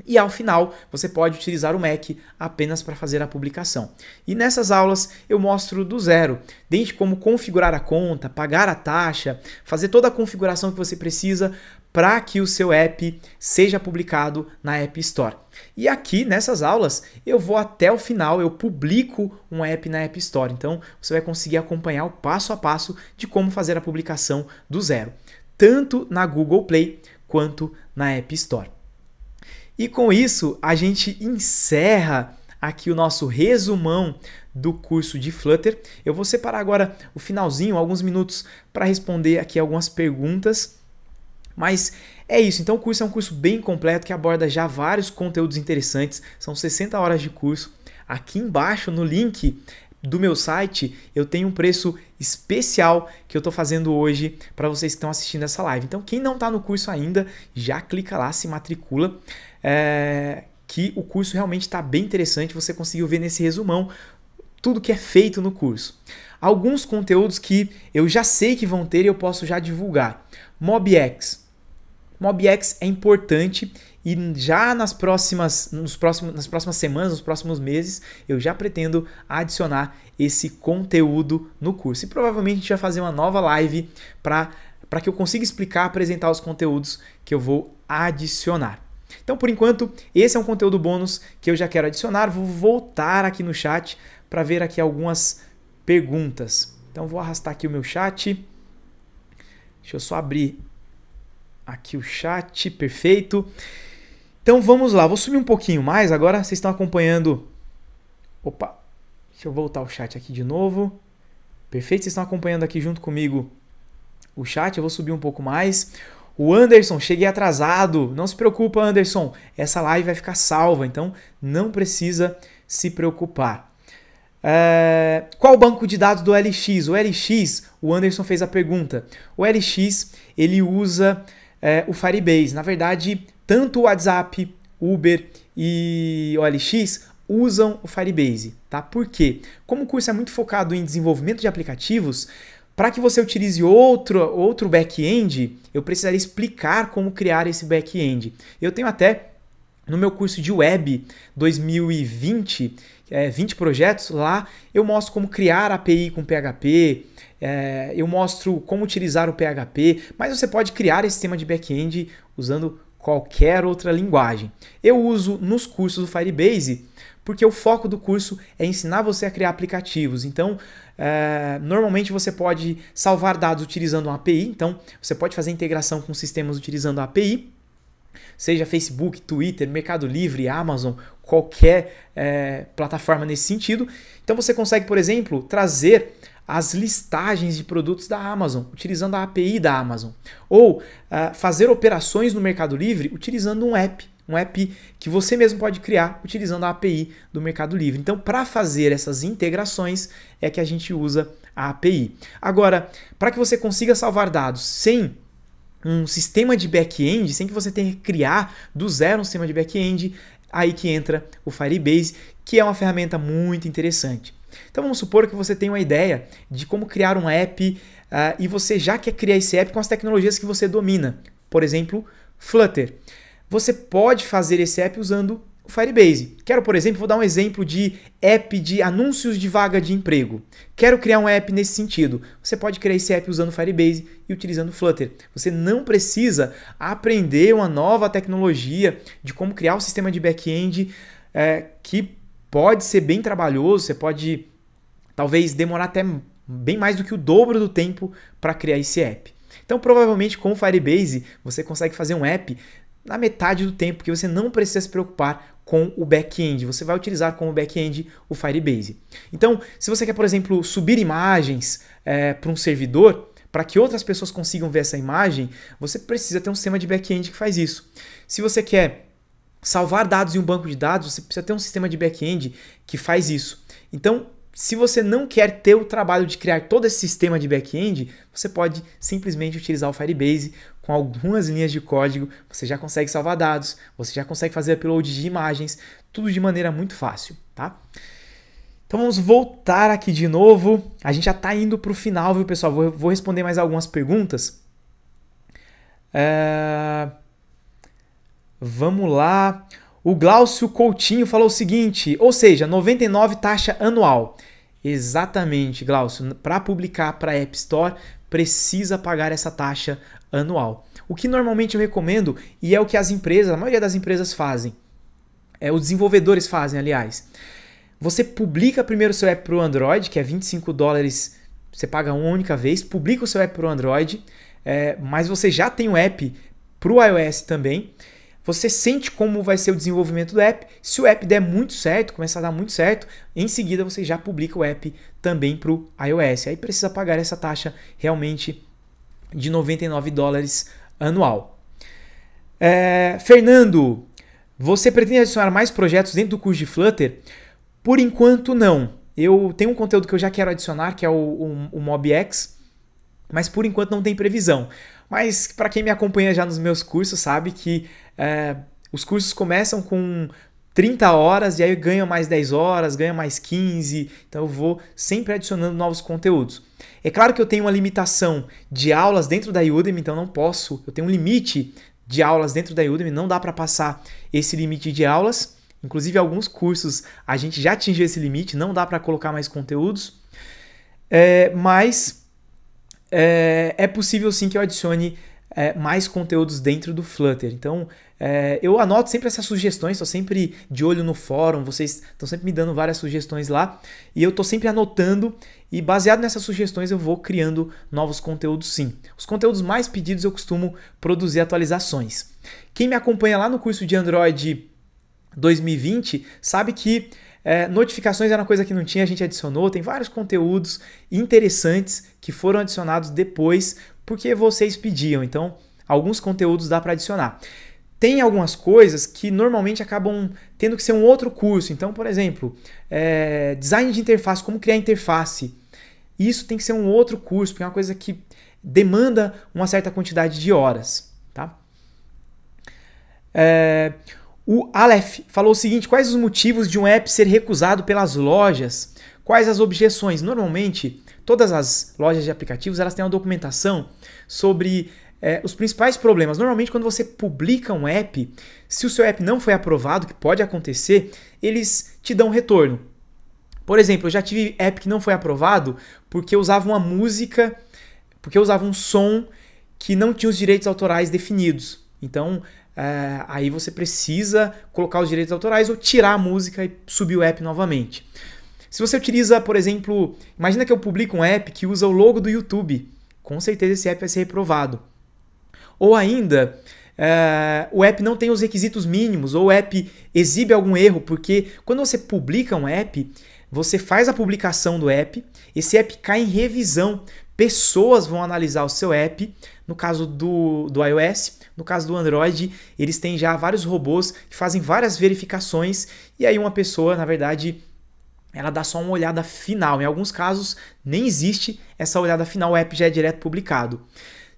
e ao final você pode utilizar o Mac apenas para fazer a publicação. E nessas aulas eu mostro do zero, desde como configurar a conta, pagar a taxa, fazer toda a configuração que você precisa para que o seu app seja publicado na App Store. E aqui nessas aulas eu vou até o final, eu publico um app na App Store. Então você vai conseguir acompanhar o passo a passo de como fazer a publicação do zero, tanto na Google Play quanto na App Store. E com isso a gente encerra aqui o nosso resumão do curso de Flutter. Eu vou separar agora o finalzinho, alguns minutos, para responder aqui algumas perguntas mas é isso, então o curso é um curso bem completo que aborda já vários conteúdos interessantes, são 60 horas de curso. Aqui embaixo no link do meu site, eu tenho um preço especial que eu estou fazendo hoje para vocês que estão assistindo essa live. Então, quem não está no curso ainda, já clica lá, se matricula, é, que o curso realmente está bem interessante. Você conseguiu ver nesse resumão tudo que é feito no curso. Alguns conteúdos que eu já sei que vão ter e eu posso já divulgar. MobX, MobX é importante e já nas próximas, nos próximos, nas próximas semanas, nos próximos meses, eu já pretendo adicionar esse conteúdo no curso. E provavelmente a gente vai fazer uma nova live para que eu consiga explicar, apresentar os conteúdos que eu vou adicionar. Então, por enquanto, esse é um conteúdo bônus que eu já quero adicionar. Vou voltar aqui no chat para ver aqui algumas perguntas. Então, vou arrastar aqui o meu chat. Deixa eu só abrir aqui o chat, perfeito. Então vamos lá, vou subir um pouquinho mais agora, vocês estão acompanhando. Opa, deixa eu voltar o chat aqui de novo. Perfeito, vocês estão acompanhando aqui junto comigo o chat, eu vou subir um pouco mais. O Anderson, cheguei atrasado. Não se preocupa, Anderson. Essa live vai ficar salva, então não precisa se preocupar. É... Qual o banco de dados do LX? O LX, o Anderson fez a pergunta. O LX, ele usa é, o Firebase. Na verdade, tanto o WhatsApp, Uber e OLX usam o Firebase, tá? Por quê? Como o curso é muito focado em desenvolvimento de aplicativos, para que você utilize outro, outro back-end, eu precisaria explicar como criar esse back-end. Eu tenho até no meu curso de web 2020, é, 20 projetos, lá eu mostro como criar API com PHP, é, eu mostro como utilizar o PHP, mas você pode criar esse tema de back-end usando qualquer outra linguagem. Eu uso nos cursos do Firebase porque o foco do curso é ensinar você a criar aplicativos. Então, é, normalmente você pode salvar dados utilizando uma API, então você pode fazer integração com sistemas utilizando a API seja Facebook, Twitter, Mercado Livre, Amazon, qualquer é, plataforma nesse sentido. Então você consegue, por exemplo, trazer as listagens de produtos da Amazon, utilizando a API da Amazon. Ou uh, fazer operações no Mercado Livre utilizando um app. Um app que você mesmo pode criar utilizando a API do Mercado Livre. Então, para fazer essas integrações, é que a gente usa a API. Agora, para que você consiga salvar dados sem um sistema de back-end, sem que você tenha que criar do zero um sistema de back-end, aí que entra o Firebase, que é uma ferramenta muito interessante. Então vamos supor que você tem uma ideia de como criar um app uh, e você já quer criar esse app com as tecnologias que você domina. Por exemplo, Flutter. Você pode fazer esse app usando o Firebase. Quero, por exemplo, vou dar um exemplo de app de anúncios de vaga de emprego. Quero criar um app nesse sentido. Você pode criar esse app usando Firebase e utilizando Flutter. Você não precisa aprender uma nova tecnologia de como criar um sistema de back-end é, que pode ser bem trabalhoso, você pode talvez demorar até bem mais do que o dobro do tempo para criar esse app. Então, provavelmente com o Firebase você consegue fazer um app na metade do tempo, que você não precisa se preocupar com o back-end. Você vai utilizar como back-end o Firebase. Então, se você quer, por exemplo, subir imagens é, para um servidor, para que outras pessoas consigam ver essa imagem, você precisa ter um sistema de back-end que faz isso. Se você quer salvar dados em um banco de dados, você precisa ter um sistema de back-end que faz isso. Então, se você não quer ter o trabalho de criar todo esse sistema de back-end, você pode simplesmente utilizar o Firebase com algumas linhas de código, você já consegue salvar dados, você já consegue fazer upload de imagens, tudo de maneira muito fácil, tá? Então vamos voltar aqui de novo. A gente já está indo para o final, viu, pessoal? Vou, vou, responder mais algumas perguntas. É... Vamos lá. O Glaucio Coutinho falou o seguinte, ou seja, 99 taxa anual. Exatamente, Glaucio. Para publicar para a App Store, precisa pagar essa taxa anual. O que normalmente eu recomendo, e é o que as empresas, a maioria das empresas fazem, é, os desenvolvedores fazem, aliás. Você publica primeiro o seu app para o Android, que é 25 dólares, você paga uma única vez, publica o seu app para o Android, é, mas você já tem o app para o iOS também. Você sente como vai ser o desenvolvimento do app. Se o app der muito certo, começar a dar muito certo, em seguida você já publica o app também para o iOS. Aí precisa pagar essa taxa realmente de 99 dólares anual. É, Fernando, você pretende adicionar mais projetos dentro do curso de Flutter? Por enquanto, não. Eu tenho um conteúdo que eu já quero adicionar, que é o, o, o MobX, mas por enquanto não tem previsão. Mas para quem me acompanha já nos meus cursos sabe que é, os cursos começam com 30 horas e aí ganha mais 10 horas, ganha mais 15, então eu vou sempre adicionando novos conteúdos. É claro que eu tenho uma limitação de aulas dentro da Udemy, então não posso, eu tenho um limite de aulas dentro da Udemy, não dá para passar esse limite de aulas. Inclusive alguns cursos a gente já atingiu esse limite, não dá para colocar mais conteúdos. É, mas é, é possível sim que eu adicione é, mais conteúdos dentro do Flutter. Então, é, eu anoto sempre essas sugestões, estou sempre de olho no fórum, vocês estão sempre me dando várias sugestões lá e eu estou sempre anotando e baseado nessas sugestões eu vou criando novos conteúdos sim. Os conteúdos mais pedidos eu costumo produzir atualizações. Quem me acompanha lá no curso de Android 2020 sabe que é, notificações era uma coisa que não tinha, a gente adicionou. Tem vários conteúdos interessantes que foram adicionados depois porque vocês pediam. Então, alguns conteúdos dá para adicionar. Tem algumas coisas que normalmente acabam tendo que ser um outro curso. Então, por exemplo, é, design de interface, como criar interface. Isso tem que ser um outro curso, porque é uma coisa que demanda uma certa quantidade de horas. Tá? É, o Aleph falou o seguinte: quais os motivos de um app ser recusado pelas lojas? Quais as objeções? Normalmente, todas as lojas de aplicativos elas têm uma documentação sobre é, os principais problemas. Normalmente, quando você publica um app, se o seu app não foi aprovado, que pode acontecer, eles te dão retorno. Por exemplo, eu já tive app que não foi aprovado porque eu usava uma música, porque eu usava um som que não tinha os direitos autorais definidos. Então, é, aí você precisa colocar os direitos autorais ou tirar a música e subir o app novamente. Se você utiliza, por exemplo, imagina que eu publico um app que usa o logo do YouTube. Com certeza esse app vai ser reprovado. Ou ainda, é, o app não tem os requisitos mínimos, ou o app exibe algum erro, porque quando você publica um app, você faz a publicação do app, esse app cai em revisão, pessoas vão analisar o seu app, no caso do, do iOS, no caso do Android, eles têm já vários robôs que fazem várias verificações e aí uma pessoa, na verdade, ela dá só uma olhada final. Em alguns casos, nem existe essa olhada final, o app já é direto publicado.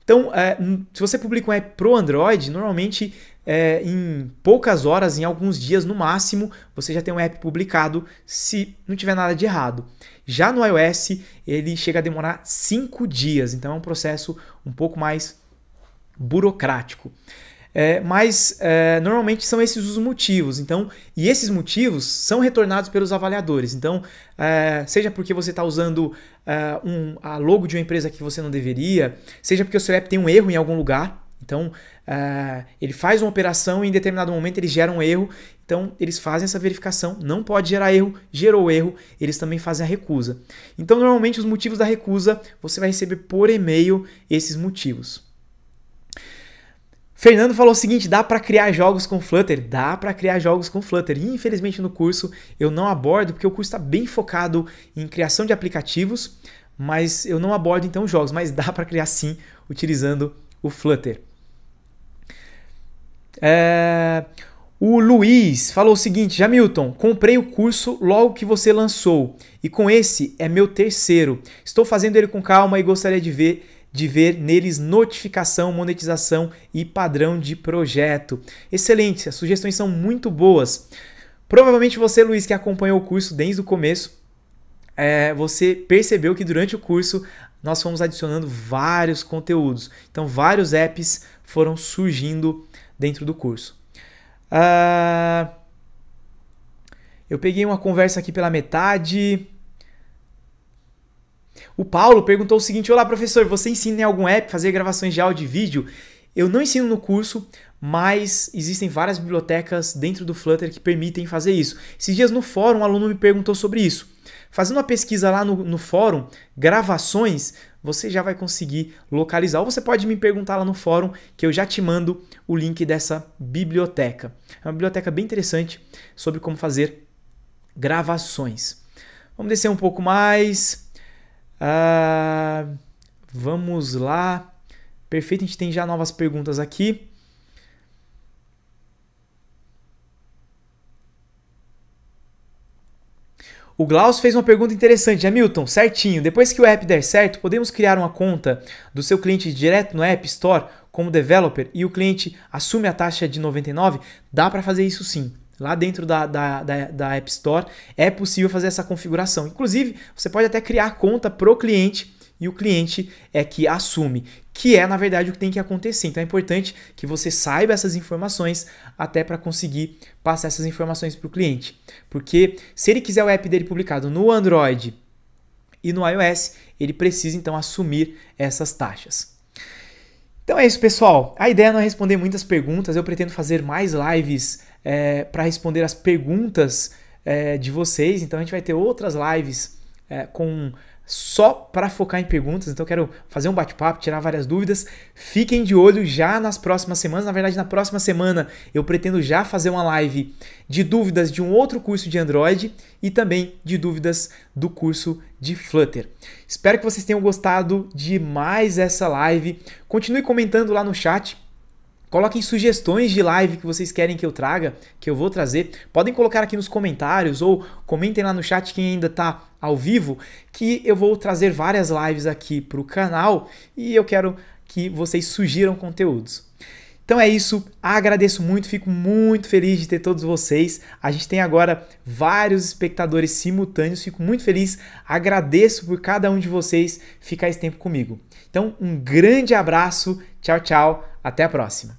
Então, é, se você publica um app pro Android, normalmente é, em poucas horas, em alguns dias no máximo, você já tem um app publicado se não tiver nada de errado. Já no iOS, ele chega a demorar 5 dias, então é um processo um pouco mais burocrático. É, mas é, normalmente são esses os motivos, então, e esses motivos são retornados pelos avaliadores. Então, é, seja porque você está usando é, um, a logo de uma empresa que você não deveria, seja porque o seu app tem um erro em algum lugar, então é, ele faz uma operação e em determinado momento ele gera um erro, então eles fazem essa verificação, não pode gerar erro, gerou erro, eles também fazem a recusa. Então, normalmente os motivos da recusa você vai receber por e-mail esses motivos. Fernando falou o seguinte: dá para criar jogos com Flutter? Dá para criar jogos com Flutter. E infelizmente no curso eu não abordo, porque o curso está bem focado em criação de aplicativos, mas eu não abordo então jogos. Mas dá para criar sim utilizando o Flutter. É... O Luiz falou o seguinte: Jamilton, comprei o curso logo que você lançou, e com esse é meu terceiro. Estou fazendo ele com calma e gostaria de ver de ver neles notificação, monetização e padrão de projeto. Excelente, as sugestões são muito boas. Provavelmente você, Luiz, que acompanhou o curso desde o começo, é, você percebeu que durante o curso nós fomos adicionando vários conteúdos. Então, vários apps foram surgindo dentro do curso. Uh, eu peguei uma conversa aqui pela metade. O Paulo perguntou o seguinte: Olá, professor, você ensina em algum app fazer gravações de áudio e vídeo? Eu não ensino no curso, mas existem várias bibliotecas dentro do Flutter que permitem fazer isso. Esses dias no fórum, um aluno me perguntou sobre isso. Fazendo uma pesquisa lá no, no fórum, gravações, você já vai conseguir localizar. Ou você pode me perguntar lá no fórum, que eu já te mando o link dessa biblioteca. É uma biblioteca bem interessante sobre como fazer gravações. Vamos descer um pouco mais. Ah, vamos lá. Perfeito, a gente tem já novas perguntas aqui. O Glaus fez uma pergunta interessante. Hamilton, né, certinho. Depois que o app der certo, podemos criar uma conta do seu cliente direto no App Store como developer e o cliente assume a taxa de 99? Dá para fazer isso sim lá dentro da, da, da, da, App Store, é possível fazer essa configuração. Inclusive, você pode até criar conta para o cliente e o cliente é que assume, que é na verdade o que tem que acontecer. Então é importante que você saiba essas informações até para conseguir passar essas informações para o cliente. Porque se ele quiser o app dele publicado no Android e no iOS, ele precisa então assumir essas taxas. Então é isso, pessoal. A ideia não é responder muitas perguntas, eu pretendo fazer mais lives é, para responder as perguntas é, de vocês. Então a gente vai ter outras lives é, com só para focar em perguntas. Então quero fazer um bate-papo, tirar várias dúvidas. Fiquem de olho já nas próximas semanas. Na verdade, na próxima semana eu pretendo já fazer uma live de dúvidas de um outro curso de Android e também de dúvidas do curso de Flutter. Espero que vocês tenham gostado de mais essa live. Continue comentando lá no chat Coloquem sugestões de live que vocês querem que eu traga, que eu vou trazer. Podem colocar aqui nos comentários ou comentem lá no chat quem ainda está ao vivo, que eu vou trazer várias lives aqui para o canal e eu quero que vocês sugiram conteúdos. Então é isso, agradeço muito, fico muito feliz de ter todos vocês. A gente tem agora vários espectadores simultâneos, fico muito feliz, agradeço por cada um de vocês ficar esse tempo comigo. Então, um grande abraço, tchau, tchau, até a próxima.